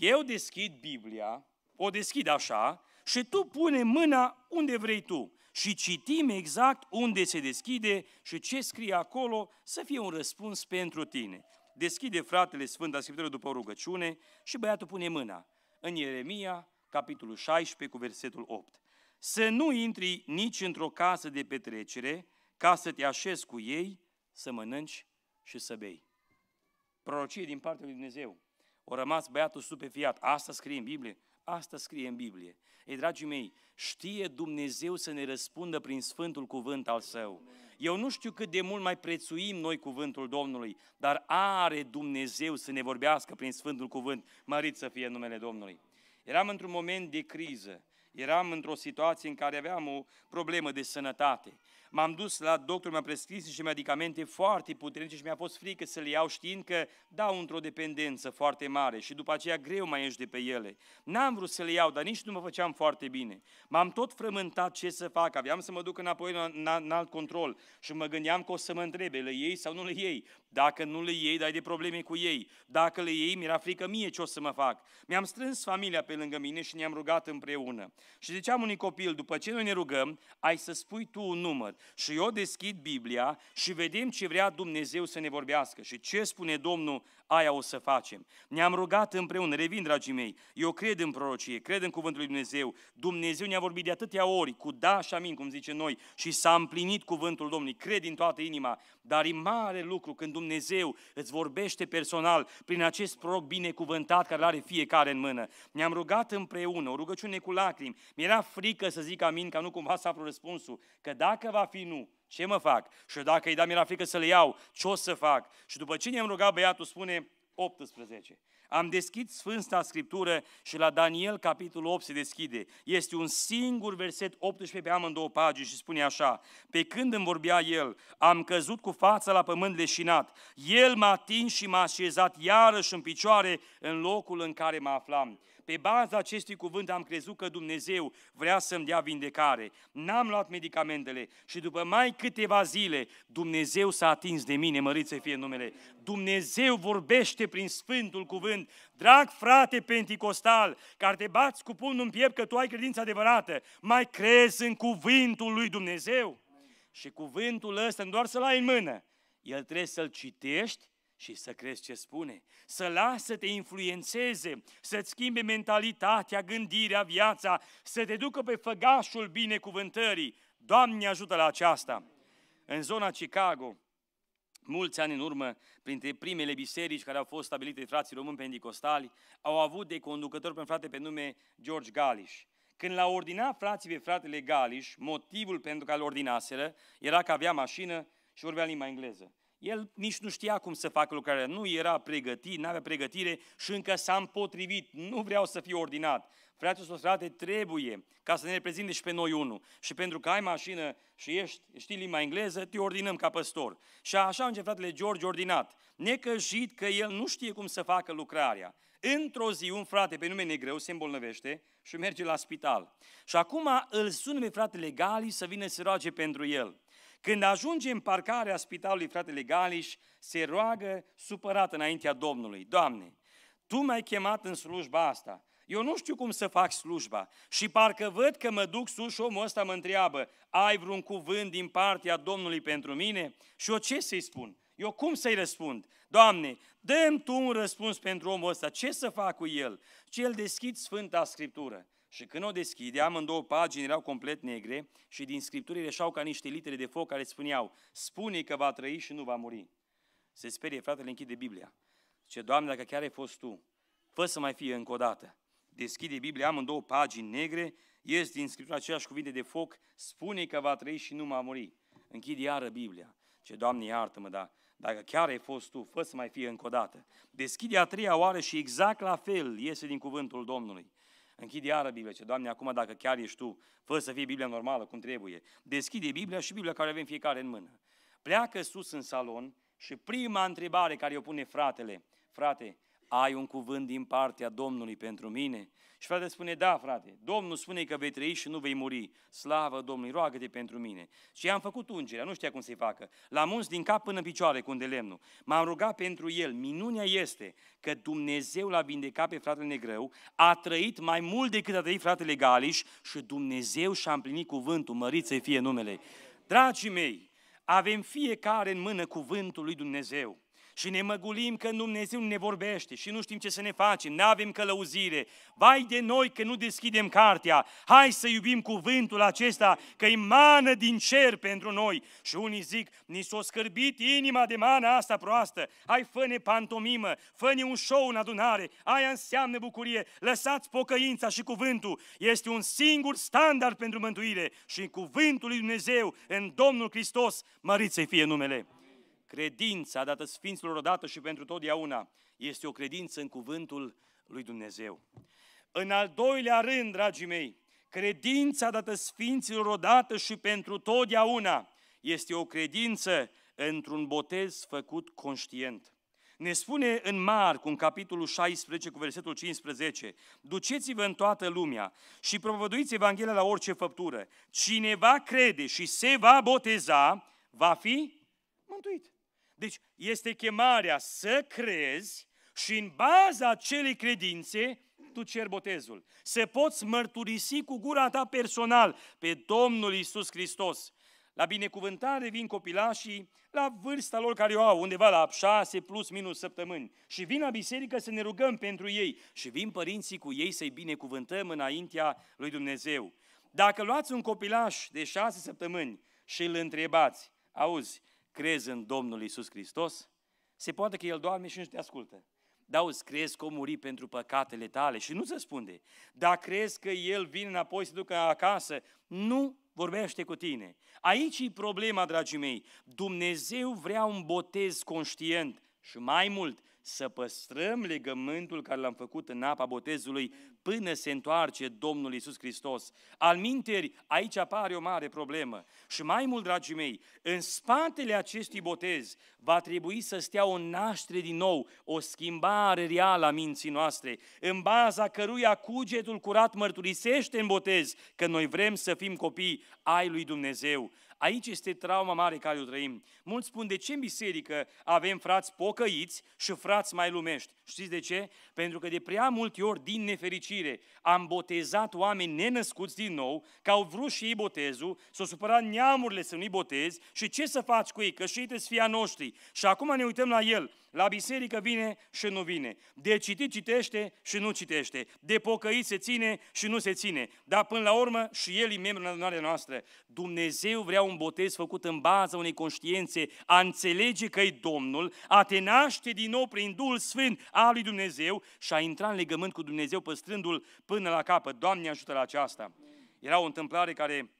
eu deschid Biblia o deschid așa, și tu pune mâna unde vrei tu și citim exact unde se deschide și ce scrie acolo să fie un răspuns pentru tine. Deschide fratele Sfânta Scriptură după rugăciune și băiatul pune mâna în Ieremia, capitolul 16, cu versetul 8. Să nu intri nici într-o casă de petrecere, ca să te așezi cu ei, să mănânci și să bei. Prorocie din partea lui Dumnezeu. O rămas băiatul stupefiat. Asta scrie în Biblie. Asta scrie în Biblie. Ei, dragii mei, știe Dumnezeu să ne răspundă prin Sfântul Cuvânt al Său. Eu nu știu cât de mult mai prețuim noi cuvântul Domnului, dar are Dumnezeu să ne vorbească prin Sfântul Cuvânt, mărit să fie numele Domnului. Eram într-un moment de criză, eram într-o situație în care aveam o problemă de sănătate, M-am dus la doctor, mi-a prescris și medicamente foarte puternice și mi-a fost frică să le iau știind că dau într-o dependență foarte mare și după aceea greu mai ești de pe ele. N-am vrut să le iau, dar nici nu mă făceam foarte bine. M-am tot frământat ce să fac, aveam să mă duc înapoi în alt control și mă gândeam că o să mă întrebe, le iei sau nu le iei? Dacă nu le iei, dai de probleme cu ei. Dacă le iei, mi-era frică mie ce o să mă fac. Mi-am strâns familia pe lângă mine și ne-am rugat împreună. Și ziceam unui copil, după ce noi ne rugăm, ai să spui tu un număr și eu deschid Biblia și vedem ce vrea Dumnezeu să ne vorbească și ce spune Domnul, aia o să facem. Ne-am rugat împreună, revin, dragii mei, eu cred în prorocie, cred în cuvântul lui Dumnezeu. Dumnezeu ne-a vorbit de atâtea ori cu da și amin, cum zice noi, și s-a împlinit cuvântul Domnului, cred din toată inima, dar e mare lucru când Dumnezeu îți vorbește personal prin acest proroc binecuvântat care are fiecare în mână. Ne-am rugat împreună, o rugăciune cu lacrimi. Mi-era frică să zic amin, ca nu cumva să aflu răspunsul, că dacă va fi nu? Ce mă fac? Și dacă îi da, mi-era frică să le iau. Ce o să fac? Și după ce ne-am rugat, băiatul spune 18. Am deschis Sfânta Scriptură și la Daniel, capitolul 8, se deschide. Este un singur verset, 18 pe amândouă pagini și spune așa. Pe când îmi vorbea el, am căzut cu fața la pământ leșinat. El m-a atins și m-a așezat iarăși în picioare în locul în care mă aflam. Pe baza acestui cuvânt am crezut că Dumnezeu vrea să-mi dea vindecare. N-am luat medicamentele și după mai câteva zile Dumnezeu s-a atins de mine, mărit să fie numele. Dumnezeu vorbește prin Sfântul Cuvânt. Drag frate Pentecostal, care te bați cu pumnul în piept că tu ai credință adevărată, mai crezi în cuvântul lui Dumnezeu? Și cuvântul ăsta, nu doar să-l ai în mână, el trebuie să-l citești și să crezi ce spune, să lasă să te influențeze, să-ți schimbe mentalitatea, gândirea, viața, să te ducă pe făgașul binecuvântării. Doamne ajută la aceasta! În zona Chicago, mulți ani în urmă, printre primele biserici care au fost stabilite de frații români pendicostali, au avut de conducător pe frate pe nume George Galish. Când l-a ordinat frații pe fratele Galish, motivul pentru care l ordinaseră era că avea mașină și vorbea limba engleză. El nici nu știa cum să facă lucrarea, nu era pregătit, nu avea pregătire și încă s-a împotrivit. Nu vreau să fiu ordinat. Frații și frate, trebuie ca să ne reprezinte și pe noi unul. Și pentru că ai mașină și ești, știi limba engleză, te ordinăm ca păstor. Și așa a fratele George ordinat, necăjit că el nu știe cum să facă lucrarea. Într-o zi, un frate pe nume Negreu se îmbolnăvește și merge la spital. Și acum îl sună pe fratele Gali să vină să roage pentru el. Când ajunge în parcarea spitalului fratele Galiș, se roagă supărat înaintea Domnului. Doamne, Tu m-ai chemat în slujba asta. Eu nu știu cum să fac slujba și parcă văd că mă duc sus și omul ăsta mă întreabă, ai vreun cuvânt din partea Domnului pentru mine? Și eu ce să-i spun? Eu cum să-i răspund? Doamne, dăm Tu un răspuns pentru omul ăsta, ce să fac cu el? Și el deschid Sfânta Scriptură. Și când o deschideam, în două pagini erau complet negre și din scripturi reșeau ca niște litere de foc care spuneau, spune că va trăi și nu va muri. Se sperie, fratele închide Biblia. Ce Doamne, dacă chiar ai fost Tu, fă să mai fie încă o dată. Deschide Biblia, am în două pagini negre, ies din Scriptura aceeași cuvinte de foc, spune că va trăi și nu va muri. Închide iară Biblia. Ce Doamne, iartă-mă, da, dacă chiar ai fost tu, fă să mai fie încă o dată. Deschide a treia oară și exact la fel iese din cuvântul Domnului. Închide iară Biblia, ce Doamne, acum dacă chiar ești Tu, fă să fie Biblia normală, cum trebuie. Deschide Biblia și Biblia care avem fiecare în mână. Pleacă sus în salon și prima întrebare care o pune fratele, frate, ai un cuvânt din partea Domnului pentru mine? Și frate spune, da, frate, Domnul spune că vei trăi și nu vei muri. Slavă Domnului, roagă-te pentru mine. Și am făcut ungerea, nu știa cum să-i facă. L-am uns din cap până în picioare cu lemnul. M-am rugat pentru el. Minunea este că Dumnezeu l-a vindecat pe fratele Negreu, a trăit mai mult decât a trăit fratele Galiș și Dumnezeu și-a împlinit cuvântul, mărit să fie numele. Dragii mei, avem fiecare în mână cuvântul lui Dumnezeu și ne măgulim că Dumnezeu ne vorbește și nu știm ce să ne facem, nu avem călăuzire. Vai de noi că nu deschidem cartea, hai să iubim cuvântul acesta că e mană din cer pentru noi. Și unii zic, ni s-a scârbit inima de mana asta proastă, hai fă-ne pantomimă, fă-ne un show în adunare, aia înseamnă bucurie, lăsați pocăința și cuvântul. Este un singur standard pentru mântuire și cuvântul lui Dumnezeu în Domnul Hristos, măriți să fie numele. Credința dată Sfinților odată și pentru totdeauna este o credință în cuvântul lui Dumnezeu. În al doilea rând, dragii mei, credința dată Sfinților odată și pentru totdeauna este o credință într-un botez făcut conștient. Ne spune în Marc, în capitolul 16, cu versetul 15, Duceți-vă în toată lumea și propovăduiți Evanghelia la orice făptură. Cine va crede și se va boteza, va fi mântuit. Deci este chemarea să crezi și în baza acelei credințe tu cer botezul. Să poți mărturisi cu gura ta personal pe Domnul Isus Hristos. La binecuvântare vin copilașii la vârsta lor care o au, undeva la 6 plus minus săptămâni. Și vin la biserică să ne rugăm pentru ei și vin părinții cu ei să-i binecuvântăm înaintea lui Dumnezeu. Dacă luați un copilaș de șase săptămâni și îl întrebați, auzi, crezi în Domnul Isus Hristos, se poate că El doarme și nu te ascultă. Dar auzi, crezi că o muri pentru păcatele tale și nu-ți răspunde. Dar crezi că El vine înapoi să ducă acasă, nu vorbește cu tine. Aici e problema, dragii mei. Dumnezeu vrea un botez conștient și mai mult, să păstrăm legământul care l-am făcut în apa botezului până se întoarce Domnul Isus Hristos. Al minteri, aici apare o mare problemă. Și mai mult, dragii mei, în spatele acestui botez va trebui să stea o naștere din nou, o schimbare reală a minții noastre, în baza căruia cugetul curat mărturisește în botez că noi vrem să fim copii ai lui Dumnezeu. Aici este trauma mare care o trăim. Mulți spun, de ce în biserică avem frați pocăiți și frați mai lumești? Știți de ce? Pentru că de prea multe ori, din nefericire, am botezat oameni nenăscuți din nou, că au vrut și ei botezul, s-au supărat neamurile să nu-i botezi și ce să faci cu ei, că și ei trebuie să fie a noștri. Și acum ne uităm la el la biserică vine și nu vine. De citit citește și nu citește. De pocăit se ține și nu se ține. Dar până la urmă și el e membru în adunarea noastră. Dumnezeu vrea un botez făcut în baza unei conștiințe, a înțelege că e Domnul, a te naște din nou prin Duhul Sfânt al lui Dumnezeu și a intra în legământ cu Dumnezeu păstrându-l până la capăt. Doamne ajută la aceasta! Era o întâmplare care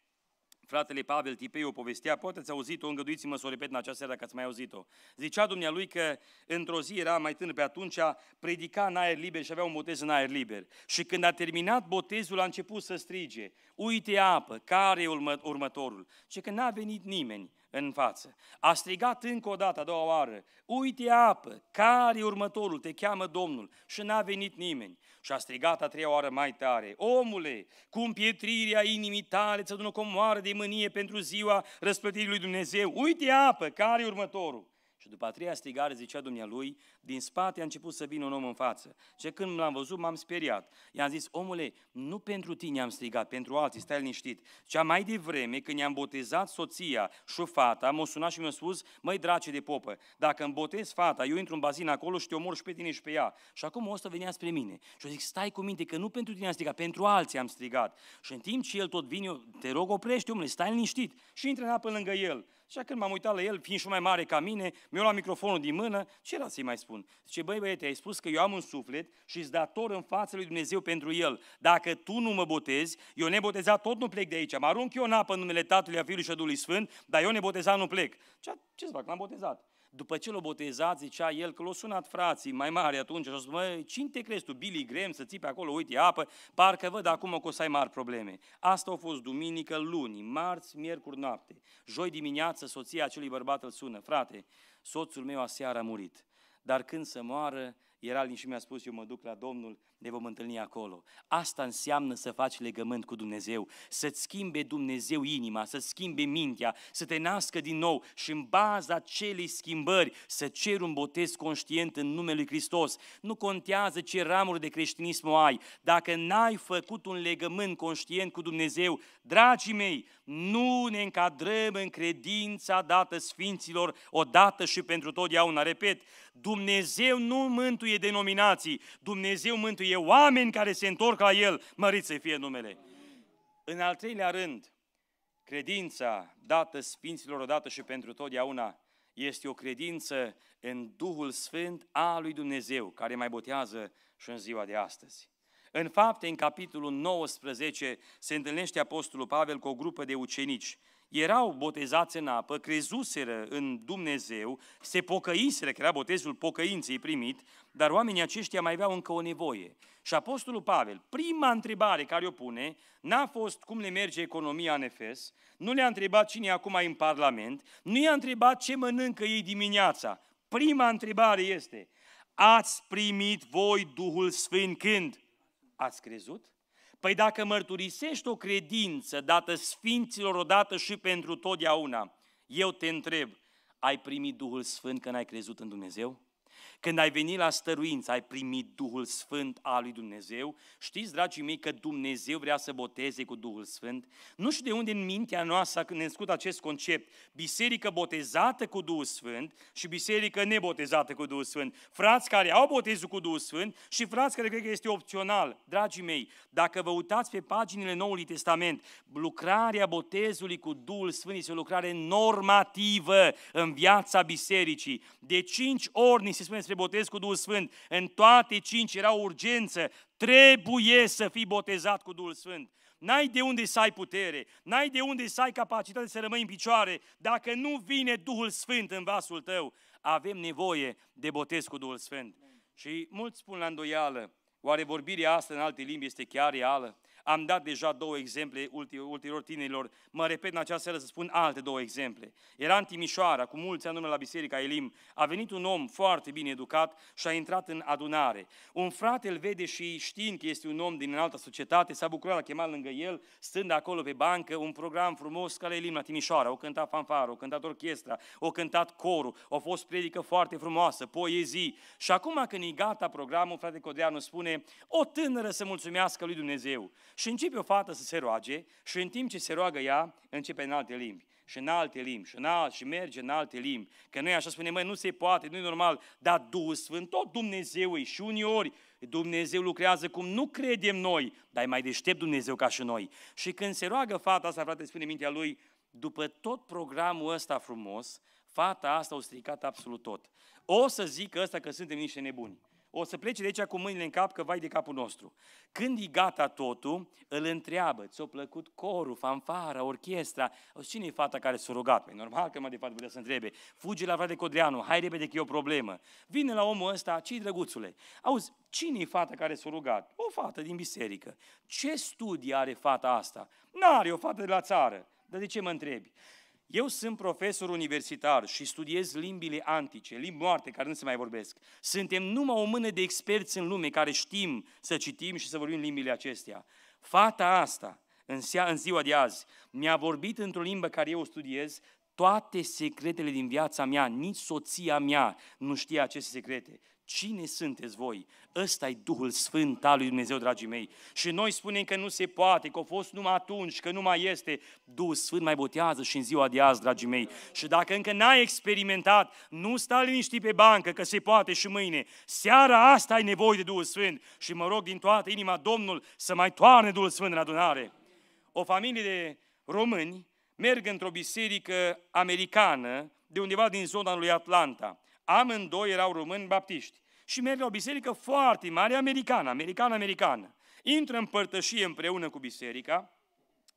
fratele Pavel o povestea, poate ați auzit-o, îngăduiți-mă să o repet în această seară dacă ați mai auzit-o. Zicea dumnealui că într-o zi era mai tânăr pe atunci, predica în aer liber și avea un botez în aer liber. Și când a terminat botezul, a început să strige, uite apă, care e următorul? Și că n-a venit nimeni în față. A strigat încă o dată, a doua oară, uite apă, care următorul, te cheamă Domnul și n-a venit nimeni. Și a strigat a treia oară mai tare, omule, cu împietrirea inimii tale ți adună comoară de mânie pentru ziua răsplătirii lui Dumnezeu, uite apă, care următorul. Și după a treia strigare, zicea dumnealui, din spate a început să vină un om în față. Și când l-am văzut, m-am speriat. I-am zis, omule, nu pentru tine am strigat, pentru alții, stai liniștit. Cea mai devreme, când i-am botezat soția și fata, m-a sunat și mi-a spus, măi, drace de popă, dacă îmi botez fata, eu intru în bazin acolo și te omor și pe tine și pe ea. Și acum o să venea spre mine. Și eu zic, stai cu minte, că nu pentru tine am strigat, pentru alții am strigat. Și în timp ce el tot vine, eu, te rog, oprește, omule, stai liniștit. Și intră în apă lângă el. Și când m-am uitat la el, fiind și mai mare ca mine, mi-a luat microfonul din mână, ce era să-i mai spun? Zice, băi băiete, ai spus că eu am un suflet și îți dator în fața lui Dumnezeu pentru el. Dacă tu nu mă botezi, eu nebotezat tot nu plec de aici. Mă arunc eu în apă în numele Tatălui, a Fiului și a Duhului Sfânt, dar eu nebotezat nu plec. Ce, ce să fac? L-am botezat. După ce l-a botezat, zicea el că l a sunat frații mai mari atunci și a spus, măi, cine te crezi tu, Billy Graham, să ții pe acolo, uite, apă, parcă văd acum că o să ai mari probleme. Asta a fost duminică, luni, marți, miercuri noapte. Joi dimineață, soția acelui bărbat îl sună, frate, soțul meu aseară a murit, dar când să moară, era liniștit și mi-a spus, eu mă duc la Domnul, ne vom întâlni acolo. Asta înseamnă să faci legământ cu Dumnezeu, să-ți schimbe Dumnezeu inima, să-ți schimbe mintea, să te nască din nou și în baza acelei schimbări să ceri un botez conștient în numele Lui Hristos. Nu contează ce ramuri de creștinism o ai, dacă n-ai făcut un legământ conștient cu Dumnezeu, dragii mei, nu ne încadrăm în credința dată Sfinților odată și pentru totdeauna. Repet, Dumnezeu nu mântuie denominații, Dumnezeu mântuie e oameni care se întorc la El, mărit să fie numele. În al treilea rând, credința dată Sfinților odată și pentru totdeauna este o credință în Duhul Sfânt a lui Dumnezeu, care mai botează și în ziua de astăzi. În fapte, în capitolul 19, se întâlnește Apostolul Pavel cu o grupă de ucenici erau botezați în apă, crezuseră în Dumnezeu, se pocăiseră, că era botezul pocăinței primit, dar oamenii aceștia mai aveau încă o nevoie. Și Apostolul Pavel, prima întrebare care o pune, n-a fost cum le merge economia în Efes, nu le-a întrebat cine e acum în Parlament, nu i-a întrebat ce mănâncă ei dimineața. Prima întrebare este, ați primit voi Duhul Sfânt când? Ați crezut? Păi dacă mărturisești o credință dată sfinților odată și pentru totdeauna, eu te întreb, ai primit Duhul Sfânt când ai crezut în Dumnezeu? Când ai venit la stăruință, ai primit Duhul Sfânt al lui Dumnezeu. Știți, dragii mei, că Dumnezeu vrea să boteze cu Duhul Sfânt? Nu știu de unde în mintea noastră când născut acest concept. Biserică botezată cu Duhul Sfânt și biserică nebotezată cu Duhul Sfânt. Frați care au botezul cu Duhul Sfânt și frați care cred că este opțional. Dragii mei, dacă vă uitați pe paginile Noului Testament, lucrarea botezului cu Duhul Sfânt este o lucrare normativă în viața bisericii. De cinci ori ni se spune se botez cu Duhul Sfânt, în toate cinci era o urgență, trebuie să fii botezat cu Duhul Sfânt. N-ai de unde să ai putere, n-ai de unde să ai capacitate să rămâi în picioare dacă nu vine Duhul Sfânt în vasul tău. Avem nevoie de botez cu Duhul Sfânt. Și mulți spun la îndoială, oare vorbirea asta în alte limbi este chiar reală? Am dat deja două exemple ulterior tinerilor, mă repet în această seară să spun alte două exemple. Era în Timișoara, cu mulți anume la Biserica Elim, a venit un om foarte bine educat și a intrat în adunare. Un frate îl vede și știind că este un om din altă societate, s-a bucurat, l-a chemat lângă el, stând acolo pe bancă, un program frumos care Elim la Timișoara, o cânta fanfară, o cântat orchestra, o cântat corul, o fost predică foarte frumoasă, poezii. Și acum când e gata programul, frate Codreanu spune, o tânără să mulțumească lui Dumnezeu. Și începe o fată să se roage și în timp ce se roagă ea, începe în alte limbi și în alte limbi, și în alte, și merge în alte limbi. Că noi așa spunem, măi, nu se poate, nu e normal, dar Duhul Sfânt, tot Dumnezeu e și uneori Dumnezeu lucrează cum nu credem noi, dar e mai deștept Dumnezeu ca și noi. Și când se roagă fata asta, frate, spune mintea lui, după tot programul ăsta frumos, fata asta o stricat absolut tot. O să zic ăsta că suntem niște nebuni. O să plece de aici cu mâinile în cap, că vai de capul nostru. Când e gata totul, îl întreabă, ți-a plăcut corul, fanfara, orchestra? O, cine e fata care s-a rugat? Păi normal că mai departe putea să întrebe. Fuge la frate Codreanu, hai repede că e o problemă. Vine la omul ăsta, ce drăguțule? Auzi, cine e fata care s-a rugat? O fată din biserică. Ce studii are fata asta? N-are o fată de la țară. Dar de ce mă întrebi? Eu sunt profesor universitar și studiez limbile antice, limbi moarte care nu se mai vorbesc. Suntem numai o mână de experți în lume care știm să citim și să vorbim limbile acestea. Fata asta, în, sea, în ziua de azi, mi-a vorbit într-o limbă care eu o studiez toate secretele din viața mea, nici soția mea nu știe aceste secrete. Cine sunteți voi? Ăsta e Duhul Sfânt al lui Dumnezeu, dragii mei. Și noi spunem că nu se poate, că a fost numai atunci, că nu mai este. Duhul Sfânt mai botează și în ziua de azi, dragii mei. Și dacă încă n-ai experimentat, nu sta liniștit pe bancă, că se poate și mâine. Seara asta ai nevoie de Duhul Sfânt. Și mă rog din toată inima Domnul să mai toarne Duhul Sfânt în adunare. O familie de români merg într-o biserică americană de undeva din zona lui Atlanta – amândoi erau români baptiști. Și merg la o biserică foarte mare, americană, americană-americană. Intră în părtășie împreună cu biserica,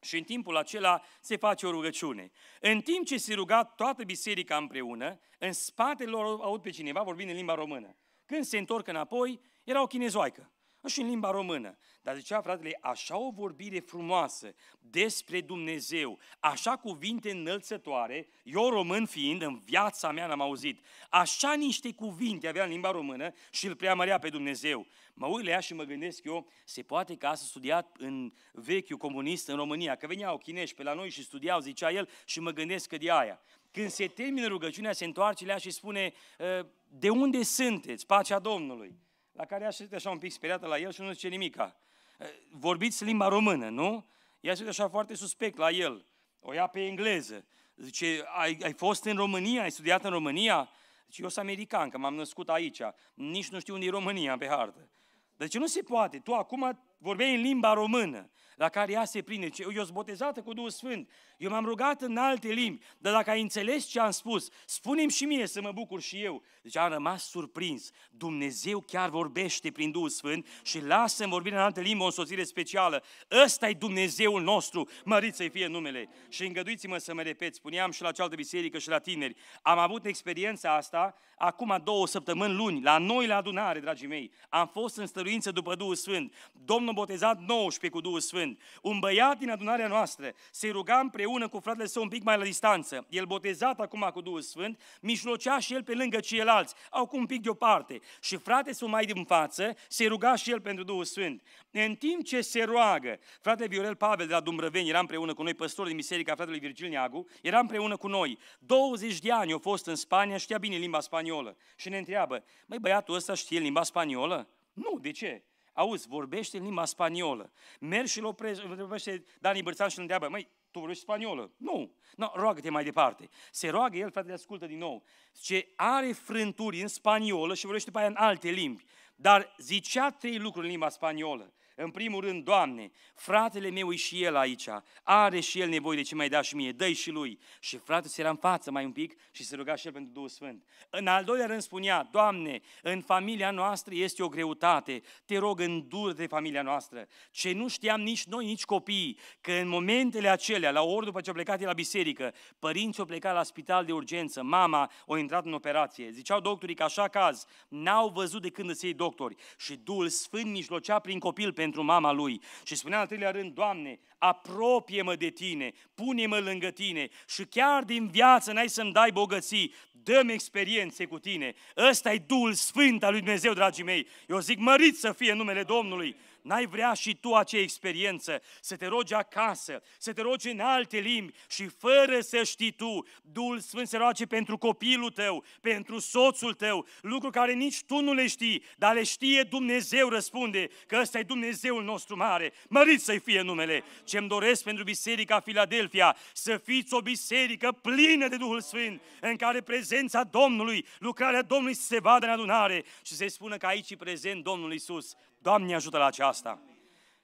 și în timpul acela se face o rugăciune. În timp ce se ruga toată biserica împreună, în spatele lor aud pe cineva vorbind în limba română. Când se întorc înapoi, era o chinezoaică și în limba română. Dar zicea fratele, așa o vorbire frumoasă despre Dumnezeu, așa cuvinte înălțătoare, eu român fiind, în viața mea n-am auzit, așa niște cuvinte avea în limba română și îl preamărea pe Dumnezeu. Mă uit la ea și mă gândesc eu, se poate că a studiat în vechiul comunist în România, că veneau chinești pe la noi și studiau, zicea el, și mă gândesc că de aia. Când se termină rugăciunea, se întoarce la ea și spune, ă, de unde sunteți, pacea Domnului? la care ea se uită așa un pic speriată la el și nu zice nimica. Eh, vorbiți limba română, nu? Ea se uită așa foarte suspect la el. O ia pe engleză. Zice, ai, ai fost în România? Ai studiat în România? Zice, eu sunt american, că m-am născut aici. Nici nu știu unde e România pe hartă. Deci nu se poate. Tu acum vorbeai în limba română la care ea se prinde. Eu sunt botezată cu Duhul Sfânt, eu m-am rugat în alte limbi, dar dacă ai înțeles ce am spus, spune și mie să mă bucur și eu. Deci am rămas surprins. Dumnezeu chiar vorbește prin Duhul Sfânt și lasă în vorbirea în alte limbi o însoțire specială. ăsta e Dumnezeul nostru, mărit să-i fie numele. Și îngăduiți-mă să mă repet, spuneam și la cealaltă biserică și la tineri. Am avut experiența asta acum două săptămâni, luni, la noi la adunare, dragii mei. Am fost în stăruință după Duhul Sfânt. Domnul botezat 19 cu Duhul Sfânt plângând, un băiat din adunarea noastră se ruga împreună cu fratele său un pic mai la distanță, el botezat acum cu Duhul Sfânt, mijlocea și el pe lângă ceilalți, au cum un pic deoparte. Și fratele său mai din față se ruga și el pentru Duhul Sfânt. În timp ce se roagă, fratele Viorel Pavel de la Dumbrăveni era împreună cu noi, păstor din biserica fratelui Virgil Neagu, era împreună cu noi. 20 de ani au fost în Spania, știa bine limba spaniolă. Și ne întreabă, măi băiatul ăsta știe limba spaniolă? Nu, de ce? auzi, vorbește în limba spaniolă. Mergi și-l oprește Dani Bărțan și îl întreabă, măi, tu vorbești spaniolă? Nu. No, roagă-te mai departe. Se roagă el, fratele, ascultă din nou. Ce are frânturi în spaniolă și vorbește pe aia în alte limbi. Dar zicea trei lucruri în limba spaniolă. În primul rând, Doamne, fratele meu e și el aici, are și el nevoie de ce mai da și mie, dă și lui. Și fratele se era în față mai un pic și se ruga și el pentru Duhul Sfânt. În al doilea rând spunea, Doamne, în familia noastră este o greutate, te rog îndură de familia noastră. Ce nu știam nici noi, nici copiii, că în momentele acelea, la ori după ce a plecat la biserică, părinții au plecat la spital de urgență, mama a intrat în operație. Ziceau doctorii că așa caz, n-au văzut de când să iei doctori. Și Duhul Sfânt mijlocea prin copil pentru pentru mama lui. Și spunea în al treilea rând, Doamne, apropie-mă de Tine, pune-mă lângă Tine și chiar din viață n-ai să-mi dai bogății, dăm experiențe cu Tine. ăsta e Duhul Sfânt al lui Dumnezeu, dragii mei. Eu zic, mărit să fie numele Domnului n-ai vrea și tu acea experiență, să te rogi acasă, să te rogi în alte limbi și fără să știi tu, Duhul Sfânt se roage pentru copilul tău, pentru soțul tău, lucru care nici tu nu le știi, dar le știe Dumnezeu, răspunde, că ăsta e Dumnezeul nostru mare, mărit să-i fie numele. Ce-mi doresc pentru Biserica Filadelfia, să fiți o biserică plină de Duhul Sfânt, în care prezența Domnului, lucrarea Domnului se vadă în adunare și se spună că aici e prezent Domnul Isus. Doamne ajută la aceasta!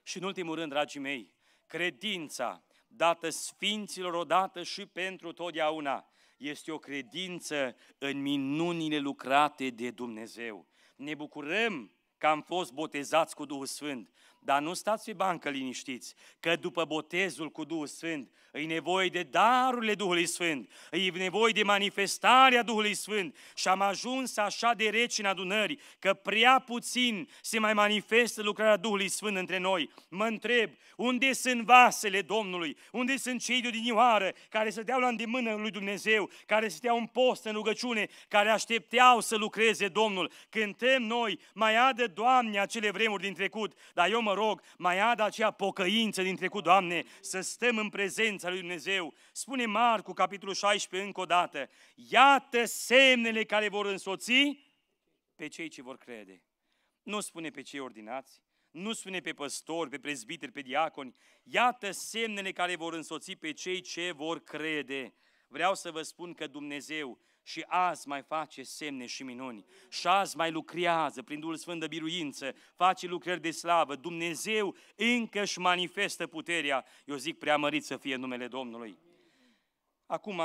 Și în ultimul rând, dragii mei, credința dată sfinților odată și pentru totdeauna este o credință în minunile lucrate de Dumnezeu. Ne bucurăm că am fost botezați cu Duhul Sfânt. Dar nu stați pe bancă liniștiți, că după botezul cu Duhul Sfânt e nevoie de darurile Duhului Sfânt, e nevoie de manifestarea Duhului Sfânt și am ajuns așa de reci în adunări că prea puțin se mai manifestă lucrarea Duhului Sfânt între noi. Mă întreb, unde sunt vasele Domnului? Unde sunt cei de odinioară care se deau la îndemână lui Dumnezeu, care se dea un post în rugăciune, care așteptau să lucreze Domnul? Cântăm noi, mai adă Doamne acele vremuri din trecut, dar eu mă rog, mai ada aceea pocăință din trecut, Doamne, să stăm în prezența lui Dumnezeu. Spune Marcu, capitolul 16, încă o dată, iată semnele care vor însoți pe cei ce vor crede. Nu spune pe cei ordinați, nu spune pe păstori, pe prezbiteri, pe diaconi. Iată semnele care vor însoți pe cei ce vor crede. Vreau să vă spun că Dumnezeu și azi mai face semne și minuni și azi mai lucrează prin Duhul Sfânt de biruință, face lucrări de slavă, Dumnezeu încă își manifestă puterea. Eu zic prea mărit să fie numele Domnului. Acum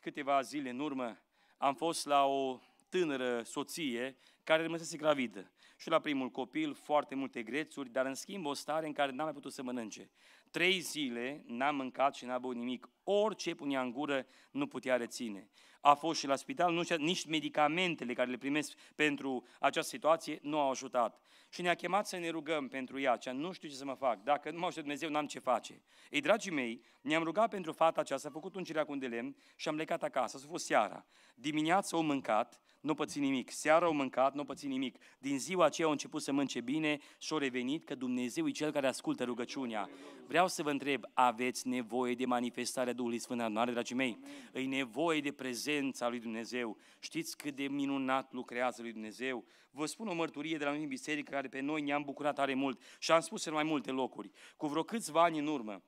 câteva zile în urmă am fost la o tânără soție care rămăsese gravidă și la primul copil foarte multe grețuri, dar în schimb o stare în care n am mai putut să mănânce trei zile n-a mâncat și n-a băut nimic. Orice punea în gură nu putea reține. A fost și la spital, nu, nici medicamentele care le primesc pentru această situație nu au ajutat. Și ne-a chemat să ne rugăm pentru ea, cea nu știu ce să mă fac, dacă nu mă ajută Dumnezeu, n-am ce face. Ei, dragii mei, ne-am rugat pentru fata aceasta, a făcut un un de lemn și am plecat acasă, a fost seara. Dimineața o mâncat, nu păți nimic. Seara au mâncat, nu păți nimic. Din ziua aceea au început să mânce bine și au revenit că Dumnezeu e cel care ascultă rugăciunea. Vreau să vă întreb, aveți nevoie de manifestarea Duhului Sfânt în adunare, dragii mei? Amen. E nevoie de prezența lui Dumnezeu. Știți cât de minunat lucrează lui Dumnezeu? Vă spun o mărturie de la noi biserică care pe noi ne-am bucurat tare mult și am spus în mai multe locuri. Cu vreo câțiva ani în urmă,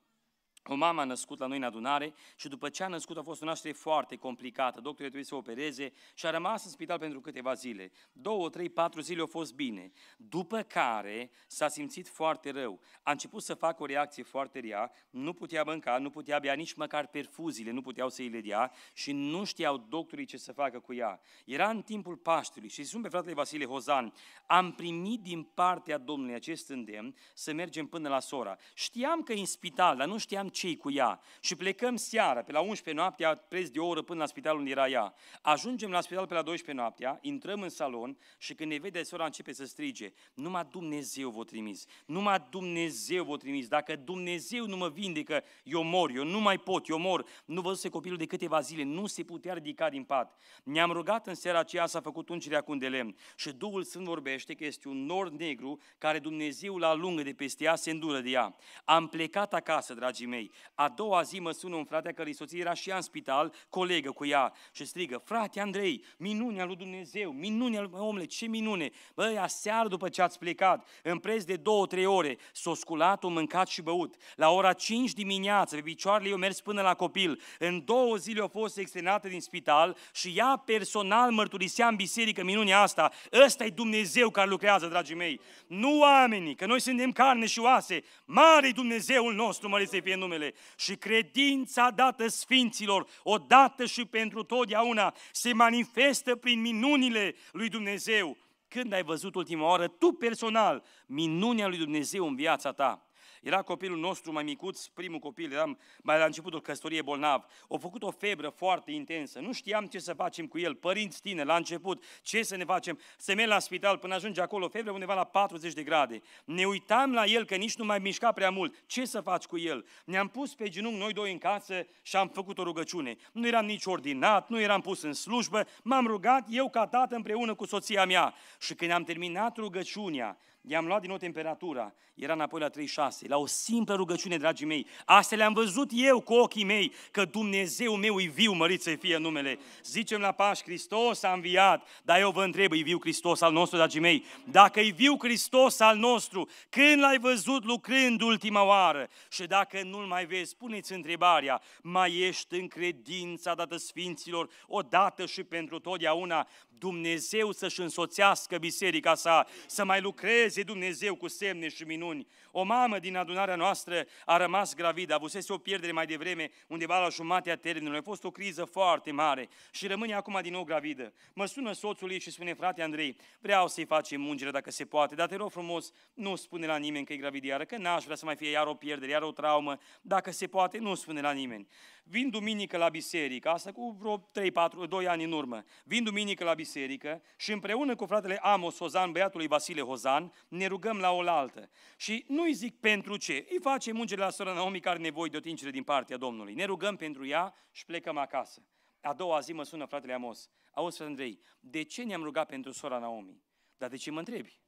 o mamă a născut la noi în adunare și după ce a născut a fost o naștere foarte complicată. Doctorul trebuie să opereze și a rămas în spital pentru câteva zile. Două, trei, patru zile au fost bine. După care s-a simțit foarte rău. A început să facă o reacție foarte rea, nu putea mânca, nu putea bea nici măcar perfuziile, nu puteau să îi le dea și nu știau doctorii ce să facă cu ea. Era în timpul Paștului și sunt pe fratele Vasile Hozan, am primit din partea Domnului acest îndemn să mergem până la sora. Știam că e în spital, dar nu știam cei cu ea și plecăm seara, pe la 11 noaptea, preț de o oră până la spitalul unde era ea. Ajungem la spital pe la 12 noaptea, intrăm în salon și când ne vede sora începe să strige, numai Dumnezeu vă trimis, numai Dumnezeu vă trimis, dacă Dumnezeu nu mă vindecă, eu mor, eu nu mai pot, eu mor. Nu văzuse copilul de câteva zile, nu se putea ridica din pat. Ne-am rugat în seara aceea, s-a făcut ungerea cu un de lemn și Duhul Sfânt vorbește că este un nor negru care Dumnezeu la lungă de peste ea, se îndură de ea. Am plecat acasă, dragii mei, ei. A doua zi mă sună un frate care soție era și ea în spital, colegă cu ea, și strigă, frate Andrei, minunea lui Dumnezeu, minunea lui, omule, ce minune! Băi, aseară după ce ați plecat, în preț de două, trei ore, s-o sculat, o mâncat și băut. La ora 5 dimineață, pe picioarele eu mers până la copil. În două zile au fost externată din spital și ea personal mărturisea în biserică minunea asta. Ăsta e Dumnezeu care lucrează, dragii mei. Nu oamenii, că noi suntem carne și oase. Mare Dumnezeul nostru, mărit să fie în numele și credința dată sfinților, odată și pentru totdeauna, se manifestă prin minunile lui Dumnezeu. Când ai văzut ultima oară, tu personal, minunea lui Dumnezeu în viața ta? Era copilul nostru mai micuț, primul copil, eram mai la începutul căsătoriei bolnav. O făcut o febră foarte intensă, nu știam ce să facem cu el, părinți tine, la început, ce să ne facem? Să merg la spital până ajunge acolo, febră undeva la 40 de grade. Ne uitam la el că nici nu mai mișca prea mult, ce să faci cu el? Ne-am pus pe genunchi noi doi în casă și am făcut o rugăciune. Nu eram nici ordinat, nu eram pus în slujbă, m-am rugat eu ca tată împreună cu soția mea. Și când am terminat rugăciunea, I-am luat din nou temperatura, era înapoi la 36, la o simplă rugăciune, dragii mei. Asta le-am văzut eu cu ochii mei, că Dumnezeu meu e viu, mărit să fie numele. Zicem la Paș, Hristos a înviat, dar eu vă întreb, e viu Hristos al nostru, dragii mei? Dacă e viu Hristos al nostru, când l-ai văzut lucrând ultima oară? Și dacă nu-l mai vezi, puneți întrebarea, mai ești în credința dată Sfinților, odată și pentru totdeauna, Dumnezeu să-și însoțească biserica sa, să mai lucreze realizeze Dumnezeu cu semne și minuni. O mamă din adunarea noastră a rămas gravidă, avusese o pierdere mai devreme, undeva la jumatea terenului. A fost o criză foarte mare și rămâne acum din nou gravidă. Mă sună soțul ei și spune, frate Andrei, vreau să-i facem mungere dacă se poate, dar te rog frumos, nu spune la nimeni că e gravidă iară, că n-aș vrea să mai fie iar o pierdere, iar o traumă. Dacă se poate, nu spune la nimeni. Vin duminică la biserică, asta cu vreo 3, 4, 2 ani în urmă. Vin duminică la biserică și împreună cu fratele Amos Hozan, băiatul lui Vasile Hozan, ne rugăm la oaltă. Și nu-i zic pentru ce, îi facem mungere la sora Naomi care are nevoie de o tingere din partea Domnului. Ne rugăm pentru ea și plecăm acasă. A doua zi mă sună fratele Amos. Auzi, frate Andrei, de ce ne-am rugat pentru sora Naomi? Dar de ce mă întrebi?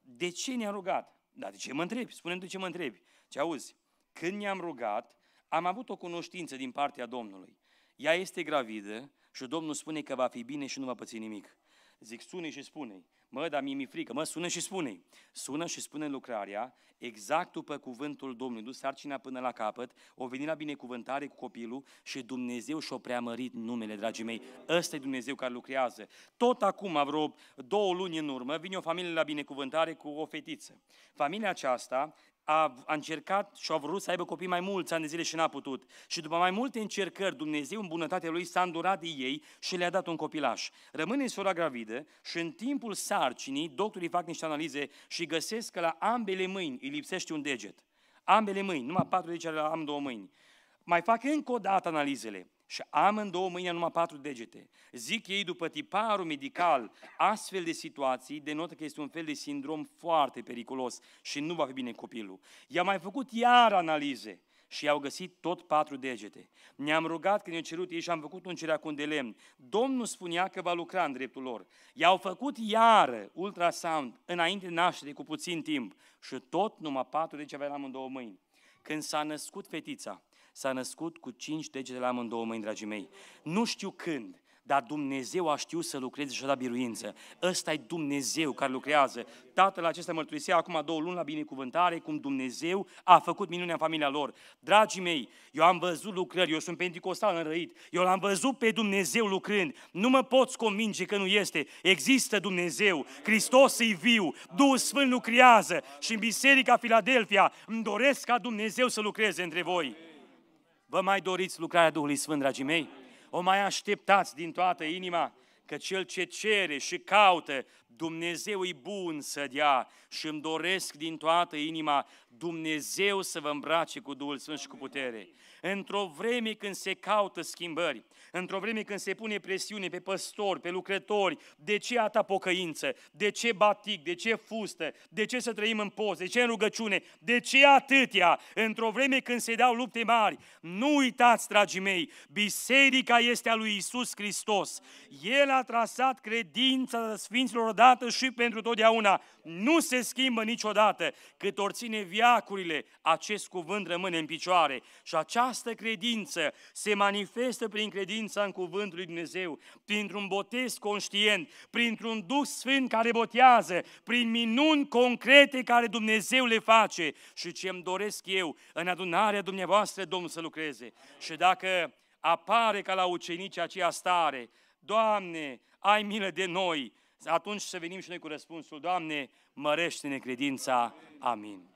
De ce ne-am rugat? Dar de ce mă întrebi? Spune-mi de ce mă întrebi. Ce auzi? Când ne-am rugat, am avut o cunoștință din partea Domnului. Ea este gravidă și Domnul spune că va fi bine și nu va păți nimic. Zic, sune și spune Mă, dar mie mi-e frică. Mă, sună și spune Sună și spune lucrarea exact după cuvântul Domnului. Dus sarcina până la capăt, o veni la binecuvântare cu copilul și Dumnezeu și-o preamărit numele, dragii mei. Ăsta e Dumnezeu care lucrează. Tot acum, vreo două luni în urmă, vine o familie la binecuvântare cu o fetiță. Familia aceasta a, a încercat și a vrut să aibă copii mai mulți ani de zile și n-a putut. Și după mai multe încercări, Dumnezeu în bunătatea lui s-a îndurat de ei și le-a dat un copilaș. Rămâne sora gravidă și în timpul sarcinii, doctorii fac niște analize și găsesc că la ambele mâini îi lipsește un deget. Ambele mâini, numai patru degete la am două mâini. Mai fac încă o dată analizele și am în două mâini numai patru degete. Zic ei după tiparul medical, astfel de situații denotă că este un fel de sindrom foarte periculos și nu va fi bine copilul. I-am mai făcut iar analize și i-au găsit tot patru degete. Ne-am rugat când i-au cerut ei și am făcut un cerac de lemn. Domnul spunea că va lucra în dreptul lor. I-au făcut iară ultrasound înainte de naștere cu puțin timp și tot numai patru degete aveam în două mâini. Când s-a născut fetița, s-a născut cu cinci degete la amândouă mâini, dragii mei. Nu știu când, dar Dumnezeu a știut să lucreze și a dat biruință. Ăsta e Dumnezeu care lucrează. Tatăl acesta mărturisea acum două luni la binecuvântare cum Dumnezeu a făcut minunea în familia lor. Dragii mei, eu am văzut lucrări, eu sunt pentecostal înrăit, eu l-am văzut pe Dumnezeu lucrând. Nu mă poți convinge că nu este. Există Dumnezeu, Hristos e viu, Duhul Sfânt lucrează și în Biserica Filadelfia îmi doresc ca Dumnezeu să lucreze între voi. Vă mai doriți lucrarea Duhului Sfânt, dragii mei? O mai așteptați din toată inima? Că cel ce cere și caută Dumnezeu e bun să dea și îmi doresc din toată inima Dumnezeu să vă îmbrace cu Duhul Sfânt și cu putere. Într-o vreme când se caută schimbări, într-o vreme când se pune presiune pe păstori, pe lucrători, de ce ata pocăință, de ce batic, de ce fustă, de ce să trăim în post, de ce în rugăciune, de ce atâtea, într-o vreme când se dau lupte mari, nu uitați, dragii mei, biserica este a lui Isus Hristos. El a trasat credința Sfinților odată și pentru totdeauna. Nu se schimbă niciodată. Cât ori ține viacurile, acest cuvânt rămâne în picioare. Și această credință se manifestă prin credința în cuvântul lui Dumnezeu, printr-un botez conștient, printr-un Duh Sfânt care botează, prin minuni concrete care Dumnezeu le face. Și ce îmi doresc eu în adunarea dumneavoastră, Domnul să lucreze. Și dacă apare ca la ucenici aceea stare, Doamne, ai milă de noi, atunci să venim și noi cu răspunsul, Doamne, mărește-ne credința. Amin.